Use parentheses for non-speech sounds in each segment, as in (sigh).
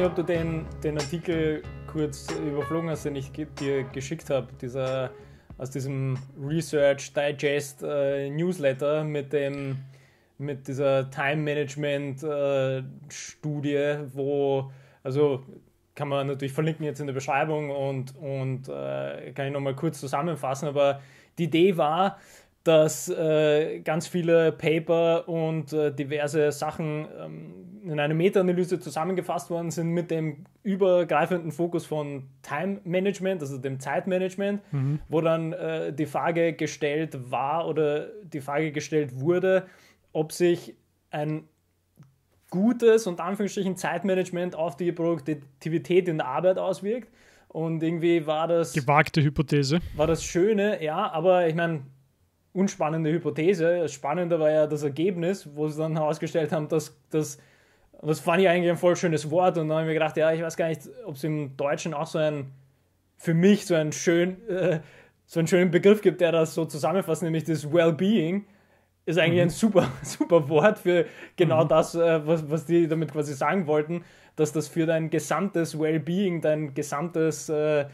nicht, ob du den, den Artikel kurz überflogen hast, den ich dir geschickt habe. Dieser aus diesem Research Digest äh, Newsletter mit dem mit dieser Time Management äh, Studie, wo also kann man natürlich verlinken jetzt in der Beschreibung und, und äh, kann ich nochmal kurz zusammenfassen, aber die Idee war, dass äh, ganz viele Paper und äh, diverse Sachen ähm, in einer Meta-Analyse zusammengefasst worden sind mit dem übergreifenden Fokus von Time Management, also dem Zeitmanagement, mhm. wo dann äh, die Frage gestellt war oder die Frage gestellt wurde, ob sich ein gutes und Anführungsstrichen Zeitmanagement auf die Produktivität in der Arbeit auswirkt. Und irgendwie war das. Gewagte Hypothese. War das Schöne, ja, aber ich meine, unspannende Hypothese. Spannender war ja das Ergebnis, wo sie dann herausgestellt haben, dass das, das fand ich eigentlich ein voll schönes Wort und dann habe ich mir gedacht, ja, ich weiß gar nicht, ob es im Deutschen auch so ein, für mich so einen schönen, äh, so einen schönen Begriff gibt, der das so zusammenfasst, nämlich das Well-Being. ist eigentlich mhm. ein super, (laughs) super Wort für genau mhm. das, äh, was, was die damit quasi sagen wollten, dass das für dein gesamtes Wellbeing, dein gesamtes, äh,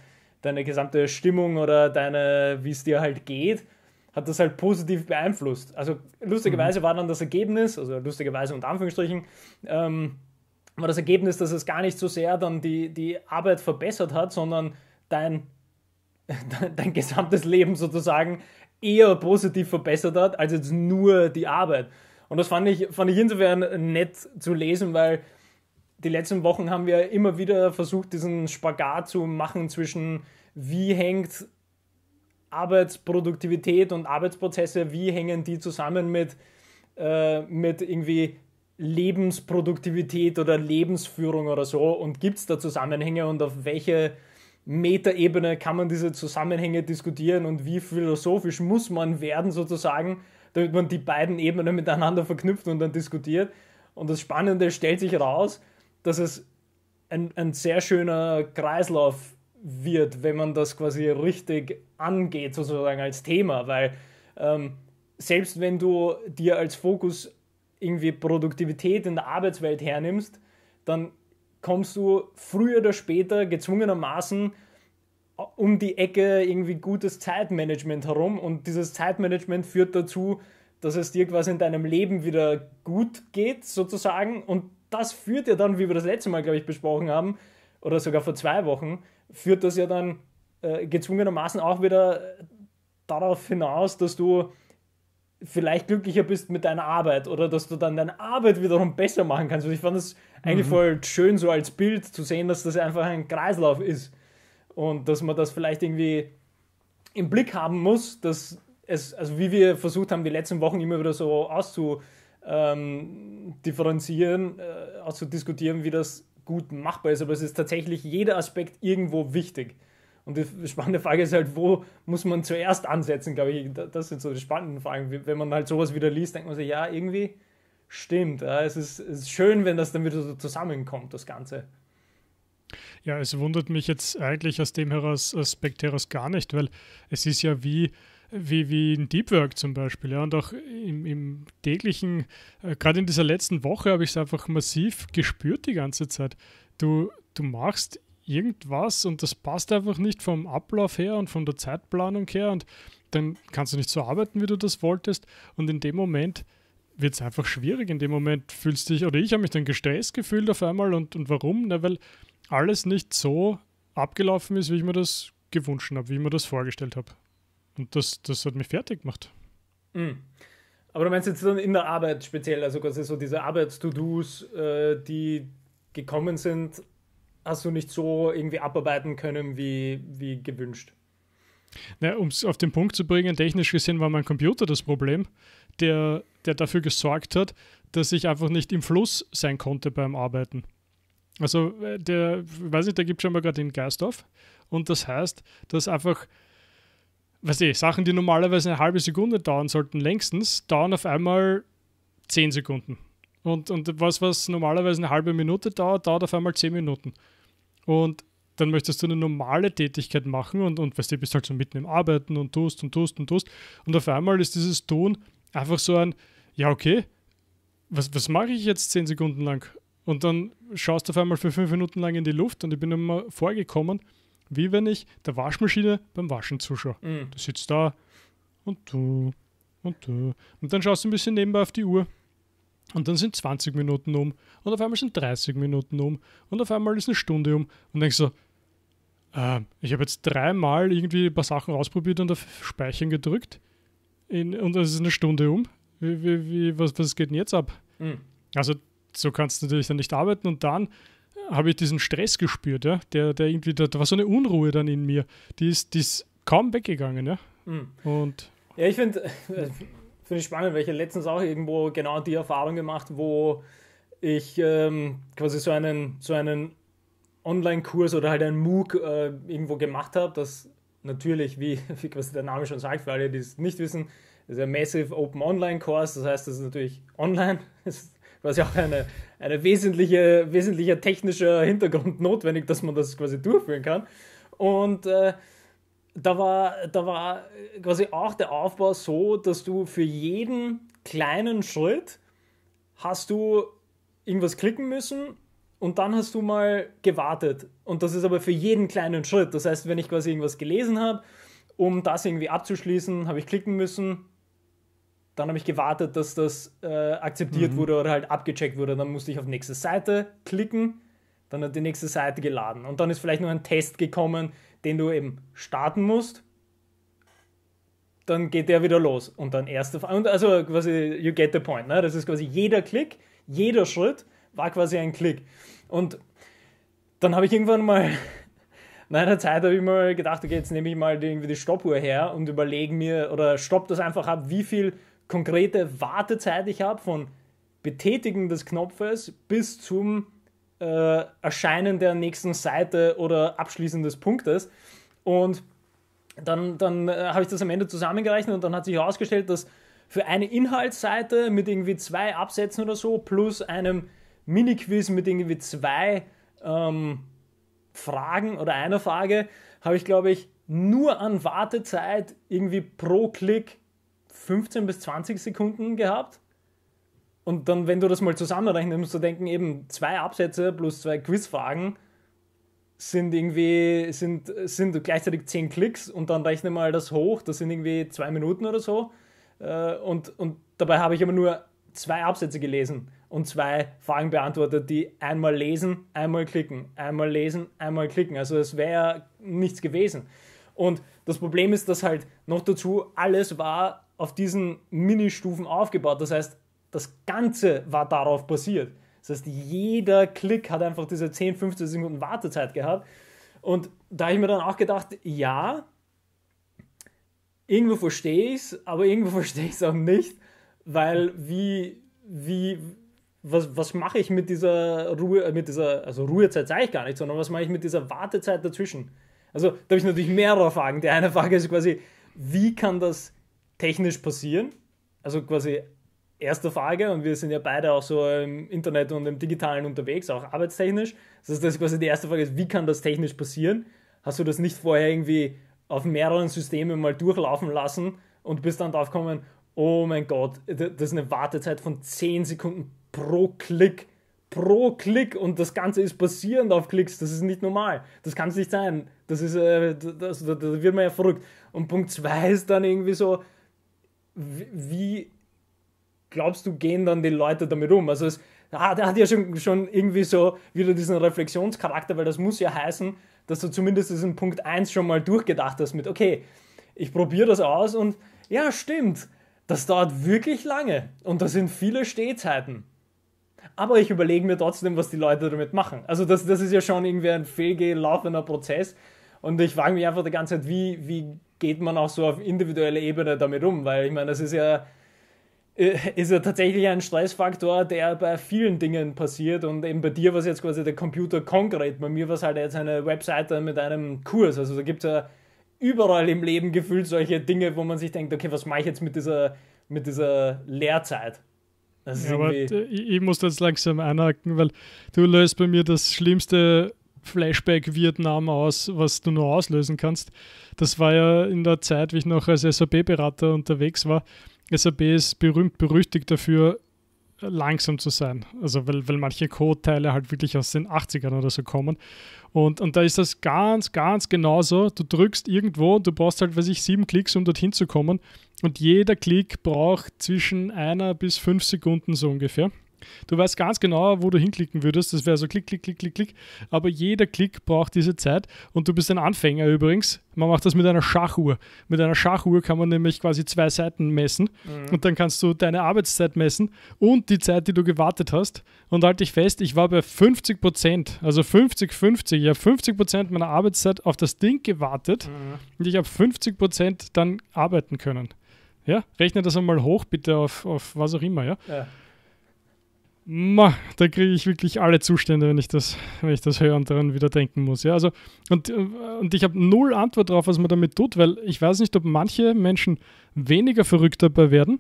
deine gesamte Stimmung oder deine, wie es dir halt geht, hat das halt positiv beeinflusst. Also lustigerweise mhm. war dann das Ergebnis, also lustigerweise unter Anführungsstrichen, ähm, war das Ergebnis, dass es gar nicht so sehr dann die, die Arbeit verbessert hat, sondern dein, (laughs) dein gesamtes Leben sozusagen eher positiv verbessert hat, als jetzt nur die Arbeit. Und das fand ich, fand ich insofern nett zu lesen, weil die letzten Wochen haben wir immer wieder versucht, diesen Spagat zu machen zwischen, wie hängt Arbeitsproduktivität und Arbeitsprozesse, wie hängen die zusammen mit, äh, mit irgendwie Lebensproduktivität oder Lebensführung oder so und gibt es da Zusammenhänge und auf welche Metaebene kann man diese Zusammenhänge diskutieren und wie philosophisch muss man werden sozusagen, damit man die beiden Ebenen miteinander verknüpft und dann diskutiert. Und das Spannende stellt sich raus, dass es ein, ein sehr schöner Kreislauf wird, wenn man das quasi richtig angeht, sozusagen als Thema, weil ähm, selbst wenn du dir als Fokus irgendwie Produktivität in der Arbeitswelt hernimmst, dann kommst du früher oder später gezwungenermaßen um die Ecke irgendwie gutes Zeitmanagement herum und dieses Zeitmanagement führt dazu, dass es dir quasi in deinem Leben wieder gut geht sozusagen und das führt ja dann, wie wir das letzte Mal, glaube ich, besprochen haben oder sogar vor zwei Wochen, führt das ja dann äh, gezwungenermaßen auch wieder darauf hinaus, dass du vielleicht glücklicher bist mit deiner Arbeit oder dass du dann deine Arbeit wiederum besser machen kannst. Und ich fand es eigentlich mhm. voll schön, so als Bild zu sehen, dass das einfach ein Kreislauf ist und dass man das vielleicht irgendwie im Blick haben muss, dass es, also wie wir versucht haben, die letzten Wochen immer wieder so auszudifferenzieren, ähm, äh, auszudiskutieren, wie das gut machbar ist, aber es ist tatsächlich jeder Aspekt irgendwo wichtig. Und die spannende Frage ist halt, wo muss man zuerst ansetzen, glaube ich. Das sind so die spannenden Fragen. Wenn man halt sowas wieder liest, denkt man sich, ja, irgendwie stimmt. Ja, es, ist, es ist schön, wenn das dann wieder so zusammenkommt, das Ganze. Ja, es wundert mich jetzt eigentlich aus dem Aspekt heraus gar nicht, weil es ist ja wie, wie, wie in Deep Work zum Beispiel. Ja. Und auch im, im täglichen, äh, gerade in dieser letzten Woche habe ich es einfach massiv gespürt die ganze Zeit. Du, du machst irgendwas und das passt einfach nicht vom Ablauf her und von der Zeitplanung her und dann kannst du nicht so arbeiten, wie du das wolltest. Und in dem Moment wird es einfach schwierig. In dem Moment fühlst du dich, oder ich habe mich dann gestresst gefühlt auf einmal. Und, und warum? Na, ne, weil alles nicht so abgelaufen ist, wie ich mir das gewünscht habe, wie ich mir das vorgestellt habe. Und das, das hat mich fertig gemacht. Mhm. Aber du meinst jetzt dann in der Arbeit speziell, also quasi so diese Arbeits-To-Dos, äh, die gekommen sind, hast du nicht so irgendwie abarbeiten können, wie, wie gewünscht? Naja, um es auf den Punkt zu bringen, technisch gesehen war mein Computer das Problem, der, der dafür gesorgt hat, dass ich einfach nicht im Fluss sein konnte beim Arbeiten. Also, äh, der, weiß ich, da gibt es schon mal gerade den Geist auf. Und das heißt, dass einfach weiß ich, Sachen, die normalerweise eine halbe Sekunde dauern sollten, längstens, dauern auf einmal zehn Sekunden. Und, und was, was normalerweise eine halbe Minute dauert, dauert auf einmal zehn Minuten. Und dann möchtest du eine normale Tätigkeit machen und, und weißt du, bist halt so mitten im Arbeiten und tust und tust und tust. Und auf einmal ist dieses Tun einfach so ein, ja, okay, was, was mache ich jetzt zehn Sekunden lang? Und dann schaust du auf einmal für fünf Minuten lang in die Luft und ich bin immer vorgekommen, wie wenn ich der Waschmaschine beim Waschen zuschaue. Mhm. Du sitzt da und du und du. Und dann schaust du ein bisschen nebenbei auf die Uhr. Und dann sind 20 Minuten um. Und auf einmal sind 30 Minuten um. Und auf einmal ist eine Stunde um. Und denkst so, äh, ich habe jetzt dreimal irgendwie ein paar Sachen ausprobiert und auf Speichern gedrückt. In, und es ist eine Stunde um. Wie, wie, wie, was, was geht denn jetzt ab? Mhm. Also so kannst du natürlich dann nicht arbeiten und dann habe ich diesen Stress gespürt, ja. Der, der irgendwie, da, da war so eine Unruhe dann in mir. Die ist, die ist kaum weggegangen, ja. Mhm. Und ja, ich finde äh, find spannend, weil ich letztens auch irgendwo genau die Erfahrung gemacht, wo ich ähm, quasi so einen, so einen Online-Kurs oder halt einen MOOC äh, irgendwo gemacht habe, das natürlich, wie, (laughs) wie quasi der Name schon sagt, für alle, die es nicht wissen, ist ein Massive Open Online Course, das heißt, das ist natürlich online, ist (laughs) quasi auch eine, eine wesentliche, wesentlicher technischer Hintergrund notwendig, dass man das quasi durchführen kann. Und äh, da, war, da war quasi auch der Aufbau so, dass du für jeden kleinen Schritt hast du irgendwas klicken müssen und dann hast du mal gewartet. Und das ist aber für jeden kleinen Schritt. Das heißt, wenn ich quasi irgendwas gelesen habe, um das irgendwie abzuschließen, habe ich klicken müssen, dann habe ich gewartet, dass das äh, akzeptiert mhm. wurde oder halt abgecheckt wurde. Dann musste ich auf nächste Seite klicken, dann hat die nächste Seite geladen. Und dann ist vielleicht noch ein Test gekommen, den du eben starten musst. Dann geht der wieder los. Und dann erste. Und also quasi, you get the point. Ne? Das ist quasi jeder Klick, jeder Schritt war quasi ein Klick. Und dann habe ich irgendwann mal (laughs) nach einer Zeit habe ich mal gedacht, okay, jetzt nehme ich mal irgendwie die Stoppuhr her und überlege mir oder stopp das einfach ab, wie viel konkrete Wartezeit ich habe von Betätigen des Knopfes bis zum äh, Erscheinen der nächsten Seite oder Abschließen des Punktes. Und dann, dann äh, habe ich das am Ende zusammengerechnet und dann hat sich herausgestellt, dass für eine Inhaltsseite mit irgendwie zwei Absätzen oder so plus einem Mini-Quiz mit irgendwie zwei ähm, Fragen oder einer Frage habe ich, glaube ich, nur an Wartezeit irgendwie pro Klick 15 bis 20 Sekunden gehabt. Und dann, wenn du das mal zusammenrechnest, musst du denken, eben zwei Absätze plus zwei Quizfragen sind irgendwie, sind, sind gleichzeitig 10 Klicks und dann rechne mal das hoch, das sind irgendwie zwei Minuten oder so. Äh, und, und dabei habe ich aber nur zwei Absätze gelesen und zwei Fragen beantwortet, die einmal lesen, einmal klicken, einmal lesen, einmal klicken. Also es wäre nichts gewesen. Und das Problem ist, dass halt noch dazu alles war auf diesen Ministufen aufgebaut. Das heißt, das Ganze war darauf basiert. Das heißt, jeder Klick hat einfach diese 10, 15 Sekunden Wartezeit gehabt. Und da habe ich mir dann auch gedacht, ja, irgendwo verstehe ich es, aber irgendwo (laughs) verstehe ich es auch nicht, weil wie, wie, was, was mache ich mit dieser Ruhe, äh, mit dieser, also Ruhezeit sage ich gar nicht, sondern was mache ich mit dieser Wartezeit dazwischen? Also da habe ich natürlich mehrere Fragen. Die eine Frage ist quasi, wie kann das technisch passieren? Also quasi erste Frage, und wir sind ja beide auch so im Internet und im Digitalen unterwegs, auch arbeitstechnisch. Das heißt, das ist quasi die erste Frage ist, wie kann das technisch passieren? Hast du das nicht vorher irgendwie auf mehreren Systemen mal durchlaufen lassen und bist dann drauf gekommen, oh mein Gott, das ist eine Wartezeit von 10 Sekunden pro Klick. Pro Klick und das Ganze ist basierend auf Klicks, das ist nicht normal. Das kann es nicht sein. Das ist, äh, das, da, da wird man ja verrückt. Und Punkt 2 ist dann irgendwie so, wie glaubst du, gehen dann die Leute damit um? Also es ah, der hat ja schon, schon irgendwie so wieder diesen Reflexionscharakter, weil das muss ja heißen, dass du zumindest diesen Punkt 1 schon mal durchgedacht hast mit, okay, ich probiere das aus und ja, stimmt, das dauert wirklich lange und da sind viele Stehzeiten. Aber ich überlege mir trotzdem, was die Leute damit machen. Also das, das ist ja schon irgendwie ein fehlgelaufener Prozess und ich frage mich einfach die ganze Zeit, wie, wie geht man auch so auf individueller Ebene damit um? Weil ich meine, das ist ja, äh, ist ja tatsächlich ein Stressfaktor, der bei vielen Dingen passiert. Und eben bei dir war es jetzt quasi der Computer konkret. Bei mir war es halt jetzt eine Webseite mit einem Kurs. Also da gibt es ja überall im Leben gefühlt solche Dinge, wo man sich denkt, okay, was mache ich jetzt mit dieser, mit dieser Lehrzeit? Ja, aber äh, ich, ich muss das langsam anhaken, weil du löst bei mir das schlimmste Flashback Vietnam aus, was du nur auslösen kannst. Das war ja in der Zeit, wie ich noch als SAP-Berater unterwegs war. SAP ist berühmt, berüchtigt dafür, langsam zu sein. Also weil, weil manche Code-Teile halt wirklich aus den 80ern oder so kommen. Und, und da ist das ganz, ganz genauso. Du drückst irgendwo und du brauchst halt, weiß ich, sieben Klicks, um dorthin zu kommen. Und jeder Klick braucht zwischen einer bis fünf Sekunden so ungefähr. Du weißt ganz genau, wo du hinklicken würdest. Das wäre so klick, klick, klick, klick, klick. Aber jeder Klick braucht diese Zeit. Und du bist ein Anfänger übrigens. Man macht das mit einer Schachuhr. Mit einer Schachuhr kann man nämlich quasi zwei Seiten messen. Mhm. Und dann kannst du deine Arbeitszeit messen und die Zeit, die du gewartet hast. Und halte ich fest, ich war bei 50 Prozent, also 50, 50. Ich habe 50 Prozent meiner Arbeitszeit auf das Ding gewartet. Mhm. Und ich habe 50 Prozent dann arbeiten können. Ja, rechne das einmal hoch bitte auf, auf was auch immer, ja. ja. Ma, da kriege ich wirklich alle Zustände, wenn ich das, wenn ich das höre und daran wieder denken muss. Ja, also, und, und ich habe null Antwort darauf, was man damit tut, weil ich weiß nicht, ob manche Menschen weniger verrückt dabei werden.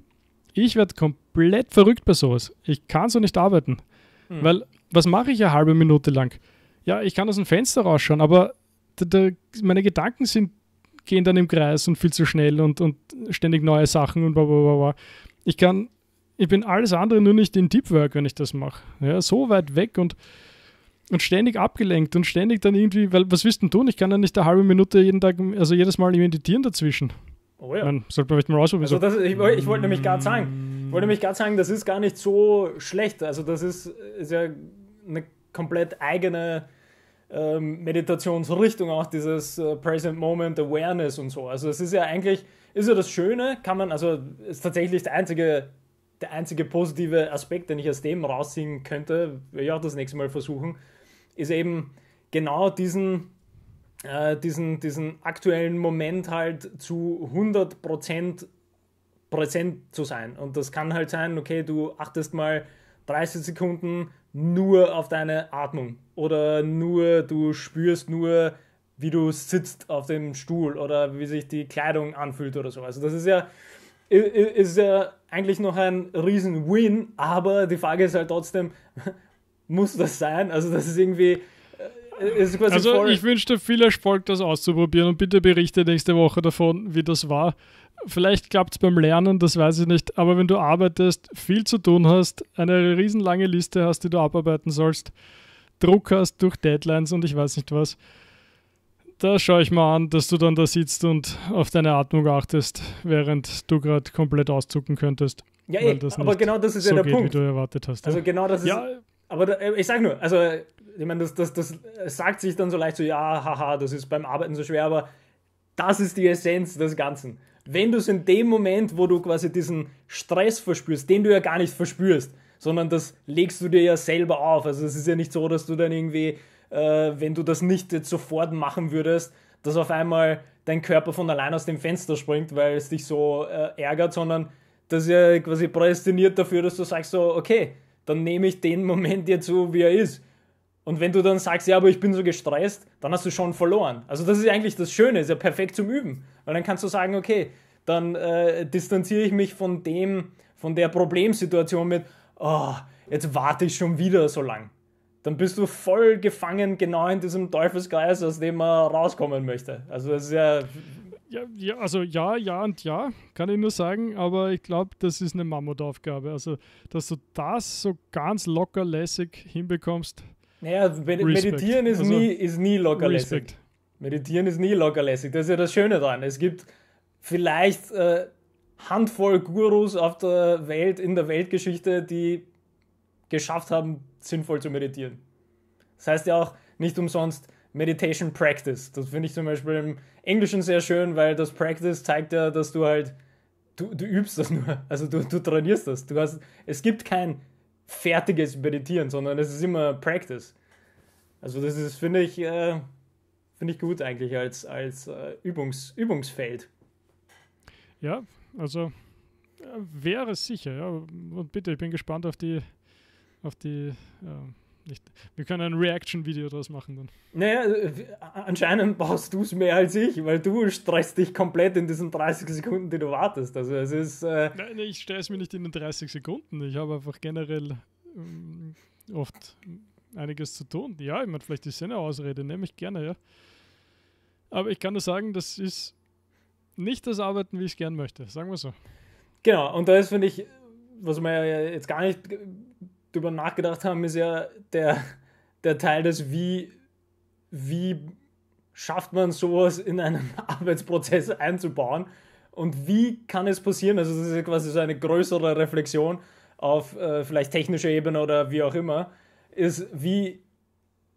Ich werde komplett verrückt bei sowas. Ich kann so nicht arbeiten. Hm. Weil, was mache ich eine halbe Minute lang? Ja, ich kann aus dem Fenster rausschauen, aber da, da, meine Gedanken sind, gehen dann im Kreis und viel zu schnell und, und ständig neue Sachen und bla bla bla. Ich kann ich bin alles andere nur nicht in Deep Work, wenn ich das mache. Ja, so weit weg und, und ständig abgelenkt und ständig dann irgendwie, weil was willst denn tun? Ich kann ja nicht eine halbe Minute jeden Tag, also jedes Mal meditieren dazwischen. Oh ja. Man, sollte man vielleicht mal ausprobieren. Also das, ich, ich wollte nämlich gerade sagen, wollte nämlich gerade sagen, das ist gar nicht so schlecht. Also das ist, ist ja eine komplett eigene ähm, Meditationsrichtung, auch dieses äh, Present Moment Awareness und so. Also es ist ja eigentlich, ist ja das Schöne, kann man, also ist tatsächlich das einzige der einzige positive Aspekt, den ich aus dem rausziehen könnte, werde ich auch das nächste Mal versuchen, ist eben genau diesen, äh, diesen, diesen aktuellen Moment halt zu 100% präsent zu sein. Und das kann halt sein, okay, du achtest mal 30 Sekunden nur auf deine Atmung oder nur du spürst nur, wie du sitzt auf dem Stuhl oder wie sich die Kleidung anfühlt oder so. Also das ist ja ist ja eigentlich noch ein riesen Win, aber die Frage ist halt trotzdem, (laughs) muss das sein? Also das ist irgendwie... Äh, ist also voll... ich wünschte viel Erfolg, das auszuprobieren und bitte berichte nächste Woche davon, wie das war. Vielleicht klappt es beim Lernen, das weiß ich nicht, aber wenn du arbeitest, viel zu tun hast, eine riesenlange Liste hast, die du abarbeiten sollst, Druck hast durch Deadlines und ich weiß nicht was, da schaue ich mal an, dass du dann da sitzt und auf deine Atmung achtest, während du gerade komplett auszucken könntest. Ja, ey, eh, aber genau das ist so ja der geht, Punkt. Wie du erwartet hast. Also ja. genau das ist. Ja. Aber da, äh, ich sage nur, also ich meine, das, das, das äh, sagt sich dann so leicht so, ja, haha, das ist beim Arbeiten so schwer, aber das ist die Essenz des Ganzen. Wenn du es in dem Moment, wo du quasi diesen Stress verspürst, den du ja gar nicht verspürst, sondern das legst du dir ja selber auf. Also es ist ja nicht so, dass du dann irgendwie äh, wenn du das nicht jetzt sofort machen würdest, dass auf einmal dein Körper von allein aus dem Fenster springt, weil es dich so äh, ärgert, sondern das ist ja quasi prädestiniert dafür, dass du sagst so, okay, dann nehme ich den Moment jetzt so, wie er ist. Und wenn du dann sagst, ja, aber ich bin so gestresst, dann hast du schon verloren. Also das ist eigentlich das Schöne, ist ja perfekt zum Üben. Weil dann kannst du sagen, okay, dann äh, distanziere ich mich von dem, von der Problemsituation mit, oh, jetzt warte ich schon wieder so lang dann bist du voll gefangen genau in diesem Teufelskreis, aus dem man rauskommen möchte. Also das ist ja... Ja, ja also ja, ja und ja, kann ich nur sagen, aber ich glaube, das ist eine Mammutaufgabe. Also, dass du das so ganz locker lässig hinbekommst. Naja, med Respekt. meditieren ist, also, nie, ist nie locker Respekt. lässig. Meditieren ist nie locker lässig. Das ist ja das Schöne daran. Es gibt vielleicht äh, Handvoll Gurus auf der Welt, in der Weltgeschichte, die geschafft haben, sinnvoll zu meditieren. Das heißt ja auch nicht umsonst Meditation Practice. Das finde ich zum Beispiel im Englischen sehr schön, weil das Practice zeigt ja, dass du halt, du, du übst das nur, also du, du trainierst das. Du hast, es gibt kein fertiges Meditieren, sondern es ist immer Practice. Also das ist, finde ich, äh, finde ich gut eigentlich als, als äh, Übungs, Übungsfeld. Ja, also äh, wäre es sicher, ja. Und bitte, ich bin gespannt auf die auf die. Ähm, nicht. Wir können ein Reaction-Video draus machen dann. Naja, äh, anscheinend brauchst du es mehr als ich, weil du stresst dich komplett in diesen 30 Sekunden, die du wartest. Also es ist. Äh Nein, ich stress mich nicht in den 30 Sekunden. Ich habe einfach generell ähm, oft einiges zu tun. Ja, ich meine, vielleicht ist es eine Ausrede, nehme ich gerne, ja. Aber ich kann nur sagen, das ist nicht das Arbeiten, wie ich es gerne möchte, sagen wir so. Genau, und da ist, finde ich, was man ja jetzt gar nicht drüber nachgedacht haben, ist ja der, der Teil des wie, wie schafft man sowas in einen (laughs) Arbeitsprozess einzubauen und wie kann es passieren? Also das ist ja quasi so eine größere Reflexion auf äh, vielleicht technischer Ebene oder wie auch immer, ist wie,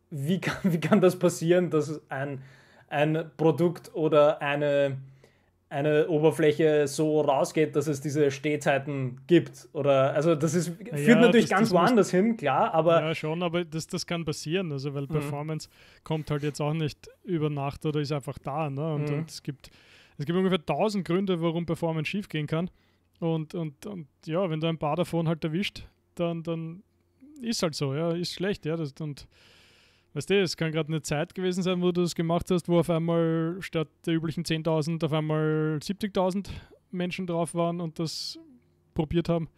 wie, kann, (laughs) wie kann das passieren, dass ein, ein Produkt oder eine, eine Oberfläche so rausgeht, dass es diese Stehzeiten gibt. Oder also das ist, führt ja, natürlich das, ganz das woanders hin, klar, aber. Ja, schon, aber das, das kann passieren. Also weil mhm. Performance kommt halt jetzt auch nicht über Nacht oder ist einfach da. Ne? Und, mhm. und es gibt, es gibt ungefähr tausend Gründe, warum Performance schief gehen kann. Und, und, und ja, wenn du ein paar davon halt erwischt, dann, dann ist halt so, ja, ist schlecht, ja. Das, und Weißt du, es kann gerade eine Zeit gewesen sein, wo du das gemacht hast, wo auf einmal statt der üblichen 10.000 auf einmal 70.000 Menschen drauf waren und das probiert haben.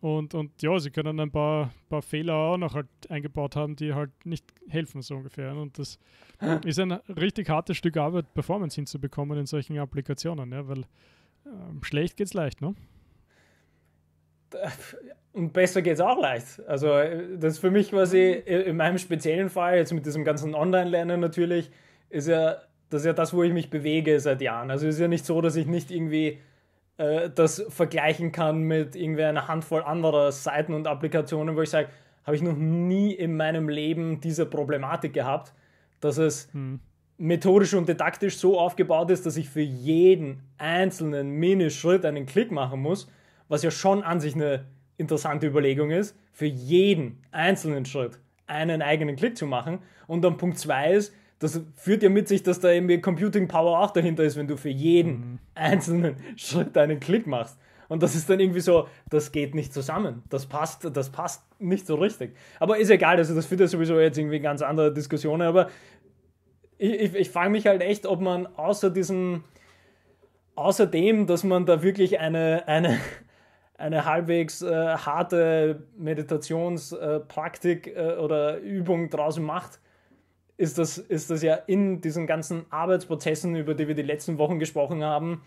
Und, und ja, sie können ein paar, paar Fehler auch noch halt eingebaut haben, die halt nicht helfen, so ungefähr. Und das ist ein richtig hartes Stück Arbeit, Performance hinzubekommen in solchen Applikationen, ja, weil ähm, schlecht geht's leicht, ne? Äh, und besser geht es auch leicht. Also äh, das ist für mich quasi äh, in meinem speziellen Fall, jetzt mit diesem ganzen Online-Lernen natürlich, ist ja das, ist ja das, wo ich mich bewege seit Jahren. Also es ist ja nicht so, dass ich nicht irgendwie äh, das vergleichen kann mit irgendwie einer Handvoll anderer Seiten und Applikationen, wo ich sage, habe ich noch nie in meinem Leben diese Problematik gehabt, dass es hm. methodisch und didaktisch so aufgebaut ist, dass ich für jeden einzelnen Minischritt einen Klick machen muss, was ja schon an sich eine interessante Überlegung ist, für jeden einzelnen Schritt einen eigenen Klick zu machen. Und dann Punkt 2 ist, das führt ja mit sich, dass da irgendwie Computing Power auch dahinter ist, wenn du für jeden mhm. einzelnen (laughs) Schritt einen Klick machst. Und das ist dann irgendwie so, das geht nicht zusammen. Das passt, das passt nicht so richtig. Aber ist egal, also das führt ja sowieso jetzt irgendwie ganz andere Diskussionen. Aber ich, ich, ich frage mich halt echt, ob man außer diesem, außerdem, dass man da wirklich eine, eine, eine halbwegs äh, harte Meditationspraktik äh, äh, oder Übung draußen macht, ist das, ist das ja in diesen ganzen Arbeitsprozessen, über die wir die letzten Wochen gesprochen haben,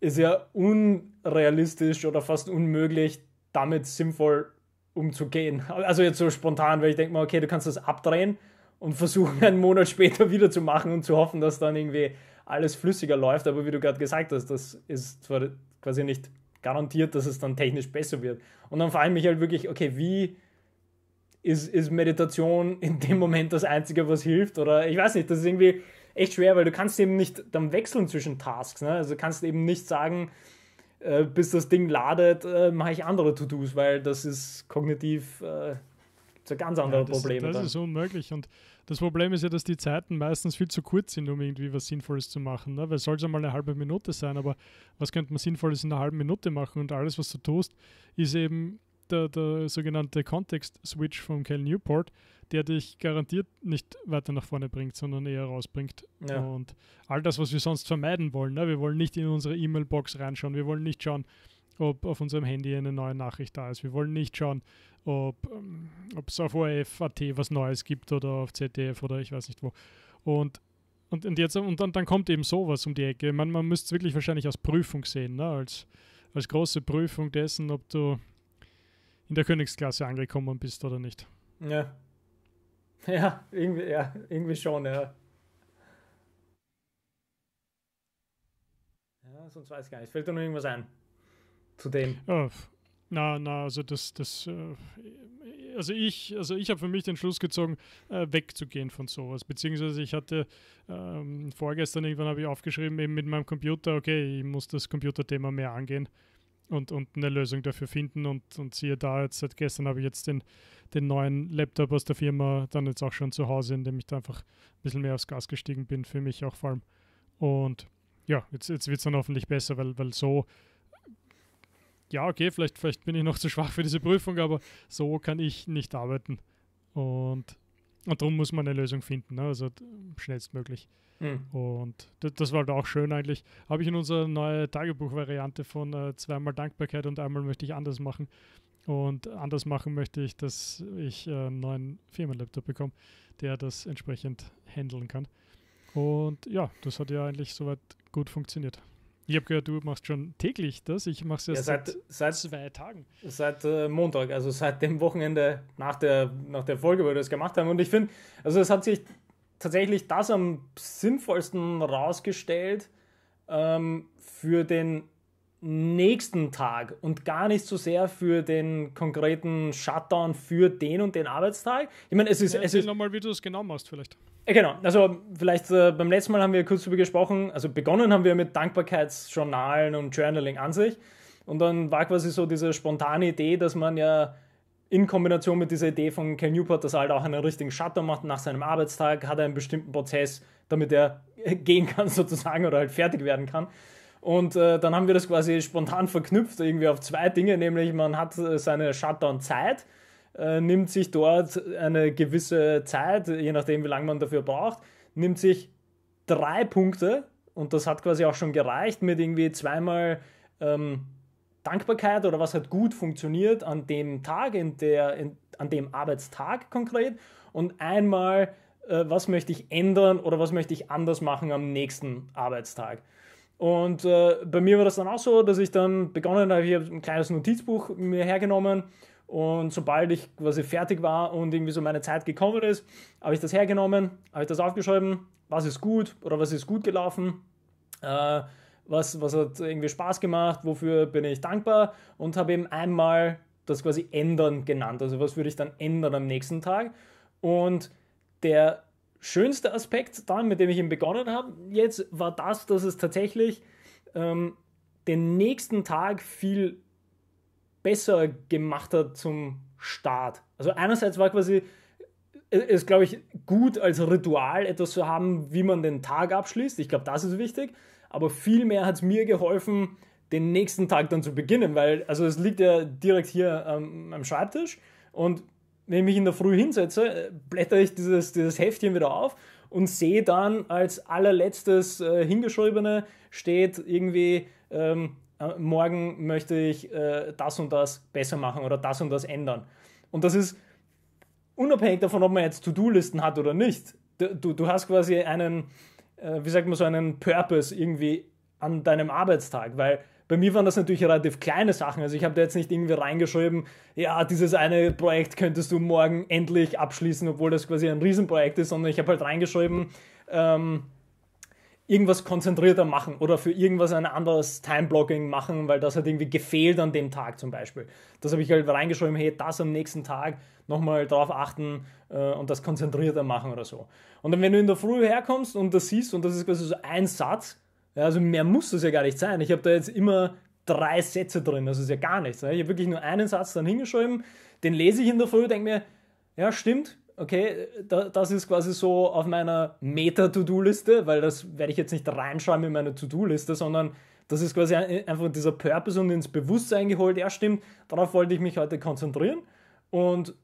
ist ja unrealistisch oder fast unmöglich, damit sinnvoll umzugehen. Also jetzt so spontan, weil ich denke mal, okay, du kannst das abdrehen und versuchen, einen Monat später wieder zu machen und zu hoffen, dass dann irgendwie alles flüssiger läuft. Aber wie du gerade gesagt hast, das ist zwar quasi nicht garantiert, dass es dann technisch besser wird. Und dann frage ich mich halt wirklich, okay, wie ist, ist Meditation (laughs) in dem Moment das Einzige, was hilft? Oder ich weiß nicht, das ist irgendwie echt schwer, weil du kannst eben nicht dann wechseln zwischen Tasks. Ne? Also kannst eben nicht sagen, äh, bis das Ding ladet, äh, mache ich andere To-Dos, weil das ist kognitiv äh, ein ganz anderes ja, das, Problem. Das dann. ist unmöglich und das Problem ist ja, dass die Zeiten meistens viel zu kurz sind, um irgendwie was Sinnvolles zu machen. Ne? Weil soll es einmal eine halbe Minute sein, aber was könnte man Sinnvolles in einer halben Minute machen? Und alles, was du tust, ist eben der, der sogenannte context switch von Cal Newport, der dich garantiert nicht weiter nach vorne bringt, sondern eher rausbringt. Ja. Und all das, was wir sonst vermeiden wollen. Ne? Wir wollen nicht in unsere E-Mail-Box reinschauen. Wir wollen nicht schauen, ob auf unserem Handy eine neue Nachricht da ist. Wir wollen nicht schauen, ob es ähm, auf ORF.at was Neues gibt oder auf ZDF oder ich weiß nicht wo. Und und, und, jetzt, und dann, dann, kommt eben sowas um die Ecke. Man, man müsste es wirklich wahrscheinlich als Prüfung sehen, ne? als, als große Prüfung dessen, ob du in der Königsklasse angekommen bist oder nicht. Ja. (laughs) Ja, irgendwie, ja, irgendwie schon, ja. Ja, sonst weiß ich gar nicht. Fällt dir noch irgendwas ein zu dem? Ja, oh, na, na, also das, das, äh, also ich, also ich habe für mich den Schluss gezogen, äh, wegzugehen von sowas. Beziehungsweise ich hatte ähm, vorgestern irgendwann habe ich aufgeschrieben, eben mit meinem Computer, okay, ich muss das Computerthema mehr angehen und, und eine Lösung dafür finden. Und, und siehe da, jetzt seit gestern habe ich jetzt den, den neuen Laptop aus der Firma dann jetzt auch schon zu Hause, indem ich da einfach ein bisschen mehr aufs Gas gestiegen bin, für mich auch vor allem. Und ja, jetzt, jetzt wird es dann hoffentlich besser, weil, weil so ja, okay, vielleicht, vielleicht bin ich noch zu schwach für diese Prüfung, aber so kann ich nicht arbeiten. Und, und darum muss man eine Lösung finden, ne? also schnellstmöglich. Mhm. Und das, das, war halt auch schön eigentlich. Habe ich in unserer neuen Tagebuch-Variante von äh, zweimal Dankbarkeit und einmal möchte ich anders machen. Und anders machen möchte ich, dass ich äh, einen neuen Firmenlaptop bekomme, der das entsprechend handeln kann. Und ja, das hat ja eigentlich soweit gut funktioniert. Ich habe gehört, du machst schon täglich das. Ich mache es ja seit, seit, zwei Tagen. Seit äh, Montag, also seit dem Wochenende nach der, nach der Folge, wo wir das gemacht haben. Und ich finde, also es hat sich tatsächlich das am sinnvollsten rausgestellt ähm, für den nächsten Tag und gar nicht so sehr für den konkreten Shutdown für den und den Arbeitstag. Ich meine, es ist. Ja, es ist nochmal, wie du es genau machst, vielleicht. Äh, genau, also vielleicht äh, beim letzten Mal haben wir kurz darüber gesprochen, also begonnen haben wir mit Dankbarkeitsjournalen und Journaling an sich und dann war quasi so diese spontane Idee, dass man ja in Kombination mit dieser Idee von Ken Newport, dass er halt auch einen richtigen Shutdown macht nach seinem Arbeitstag, hat er einen bestimmten Prozess, damit er äh, gehen kann (laughs) sozusagen oder halt fertig werden kann. Und äh, dann haben wir das quasi spontan verknüpft irgendwie auf zwei Dinge, nämlich man hat äh, seine Shutdown-Zeit, äh, nimmt sich dort eine gewisse Zeit, je nachdem wie lange man dafür braucht, nimmt sich drei Punkte und das hat quasi auch schon gereicht mit irgendwie zweimal ähm, Dankbarkeit oder was hat gut funktioniert an dem Tag, in der, in, an dem Arbeitstag konkret und einmal, äh, was möchte ich ändern oder was möchte ich anders machen am nächsten Arbeitstag. Und äh, bei mir war das dann auch so, dass ich dann begonnen habe, ich habe ein kleines Notizbuch mir hergenommen und sobald ich quasi fertig war und irgendwie so meine Zeit gekommen ist, habe ich das hergenommen, habe ich das aufgeschrieben, was ist gut oder was ist gut gelaufen, äh, was, was hat irgendwie Spaß gemacht, wofür bin ich dankbar und habe eben einmal das quasi ändern genannt. Also was würde ich dann ändern am nächsten Tag? Und der schönste Aspekt dann, mit dem ich eben begonnen habe, jetzt war das, dass es tatsächlich ähm, den nächsten Tag viel besser gemacht hat zum Start. Also einerseits war quasi äh, es, glaube ich, gut als Ritual etwas zu haben, wie man den Tag abschließt. Ich glaube, das ist wichtig. Aber vielmehr hat es mir geholfen, den nächsten Tag dann zu beginnen, weil also es liegt ja direkt hier ähm, am Schreibtisch und wenn ich mich in der Früh hinsetze, äh, blätter ich dieses, dieses Heftchen wieder auf und sehe dann als allerletztes äh, hingeschriebene steht irgendwie ähm, äh, morgen möchte ich äh, das und das besser machen oder das und das ändern. Und das ist unabhängig davon, ob man jetzt To-Do-Listen hat oder nicht. Du, du, du hast quasi einen, äh, wie sagt man so, einen Purpose irgendwie an deinem Arbeitstag, weil bei mir waren das natürlich relativ kleine Sachen. Also ich habe da jetzt nicht irgendwie reingeschrieben, ja, dieses eine Projekt könntest du morgen endlich abschließen, obwohl das quasi ein Riesenprojekt ist, sondern ich habe halt reingeschrieben, ähm, irgendwas konzentrierter machen oder für irgendwas ein anderes Time-Blocking machen, weil das hat irgendwie gefehlt an dem Tag zum Beispiel. Das habe ich halt reingeschrieben, hey, das am nächsten Tag nochmal drauf achten äh, und das konzentrierter machen oder so. Und dann, wenn du in der Früh herkommst und das siehst und das ist quasi so ein Satz, ja, also mehr muss das ja gar nicht sein. Ich habe da jetzt immer drei Sätze drin, das ist ja gar nichts. Ne? Ich habe wirklich nur einen Satz dann hingeschrieben, den lese ich in der Früh, denke mir, ja, stimmt, okay, das ist quasi so auf meiner Meta-To-Do-Liste, weil das werde ich jetzt nicht reinschreiben in meine To-Do-Liste, sondern das ist quasi einfach dieser Purpose und ins Bewusstsein geholt. Ja, stimmt, darauf wollte ich mich heute konzentrieren und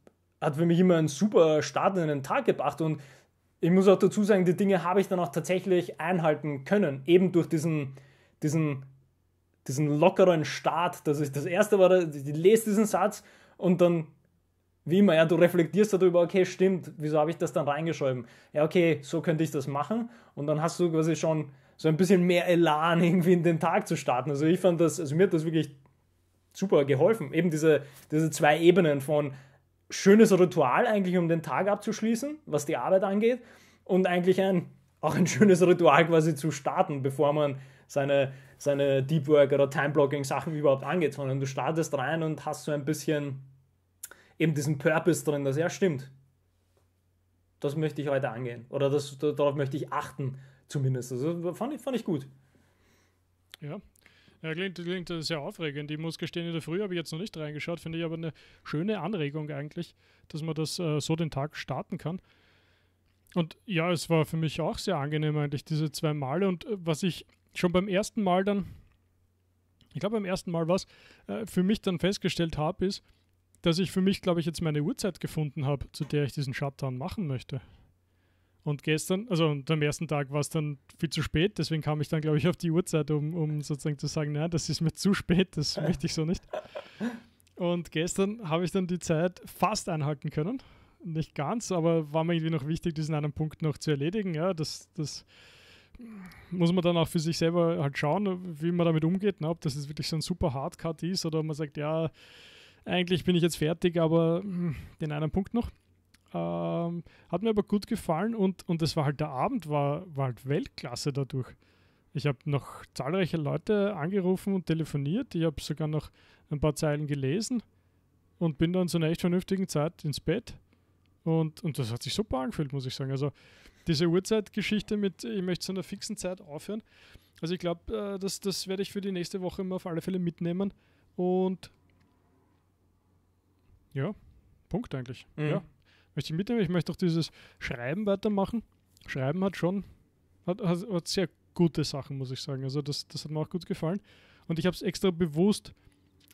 hat für mich immer einen super Start in den Tag gebracht. Und ich muss auch dazu sagen, die Dinge habe ich dann auch tatsächlich einhalten können, eben durch diesen, diesen, diesen lockeren Start. dass ich das erste war, ich lese diesen Satz und dann wie immer, ja, du reflektierst darüber, okay, stimmt, wieso habe ich das dann reingeschrieben? Ja, okay, so könnte ich das machen. Und dann hast du quasi schon so ein bisschen mehr Elan, (laughs) irgendwie in den Tag zu starten. Also ich fand das, also mir hat das wirklich super geholfen. Eben diese, diese zwei Ebenen von schönes Ritual eigentlich, um den Tag abzuschließen, was die Arbeit angeht, und eigentlich ein, auch ein (laughs) schönes Ritual quasi zu starten, bevor man seine, seine Deep Work oder Time Blocking Sachen überhaupt angeht, sondern du startest rein und hast so ein bisschen eben diesen Purpose drin, dass ja stimmt. Das möchte ich heute angehen. Oder das, darauf möchte ich achten, zumindest. Also fand ich, fand ich gut. Ja, ja, klingt, klingt sehr aufregend. Ich muss gestehen, in der Früh habe ich jetzt noch nicht reingeschaut, finde ich aber eine schöne Anregung eigentlich, dass man das äh, so den Tag starten kann. Und ja, es war für mich auch sehr angenehm eigentlich, diese zwei Male. Und äh, was ich schon beim ersten Mal dann, ich glaube beim ersten Mal was, äh, für mich dann festgestellt habe, ist, dass ich für mich, glaube ich, jetzt meine Uhrzeit gefunden habe, zu der ich diesen Shutdown machen möchte. Und gestern, also am ersten Tag war es dann viel zu spät, deswegen kam ich dann, glaube ich, auf die Uhrzeit, um, um sozusagen zu sagen, nein, das ist mir zu spät, das (laughs) möchte ich so nicht. Und gestern habe ich dann die Zeit fast einhalten können. Nicht ganz, aber war mir irgendwie noch wichtig, diesen einen Punkt noch zu erledigen. Ja, das, das muss man dann auch für sich selber halt schauen, wie man damit umgeht, ne? ob das jetzt wirklich so ein super Hardcut ist oder man sagt, ja, eigentlich bin ich jetzt fertig, aber hm, den einen Punkt noch. Ähm, hat mir aber gut gefallen und, und das war halt der Abend, war, war halt Weltklasse dadurch. Ich habe noch zahlreiche Leute angerufen und telefoniert. Ich habe sogar noch ein paar Zeilen gelesen und bin dann zu einer echt vernünftigen Zeit ins Bett. Und, und das hat sich super angefühlt, muss ich sagen. Also diese Uhrzeitgeschichte mit, ich möchte zu einer fixen Zeit aufhören. Also ich glaube, äh, das, das werde ich für die nächste Woche immer auf alle Fälle mitnehmen. Und ja, Punkt eigentlich. Mhm. Ja. Möchte ich mitnehmen? Ich möchte auch dieses Schreiben weitermachen. Schreiben hat schon, hat, hat, hat sehr gute Sachen, muss ich sagen. Also das, das hat mir auch gut gefallen. Und ich habe es extra bewusst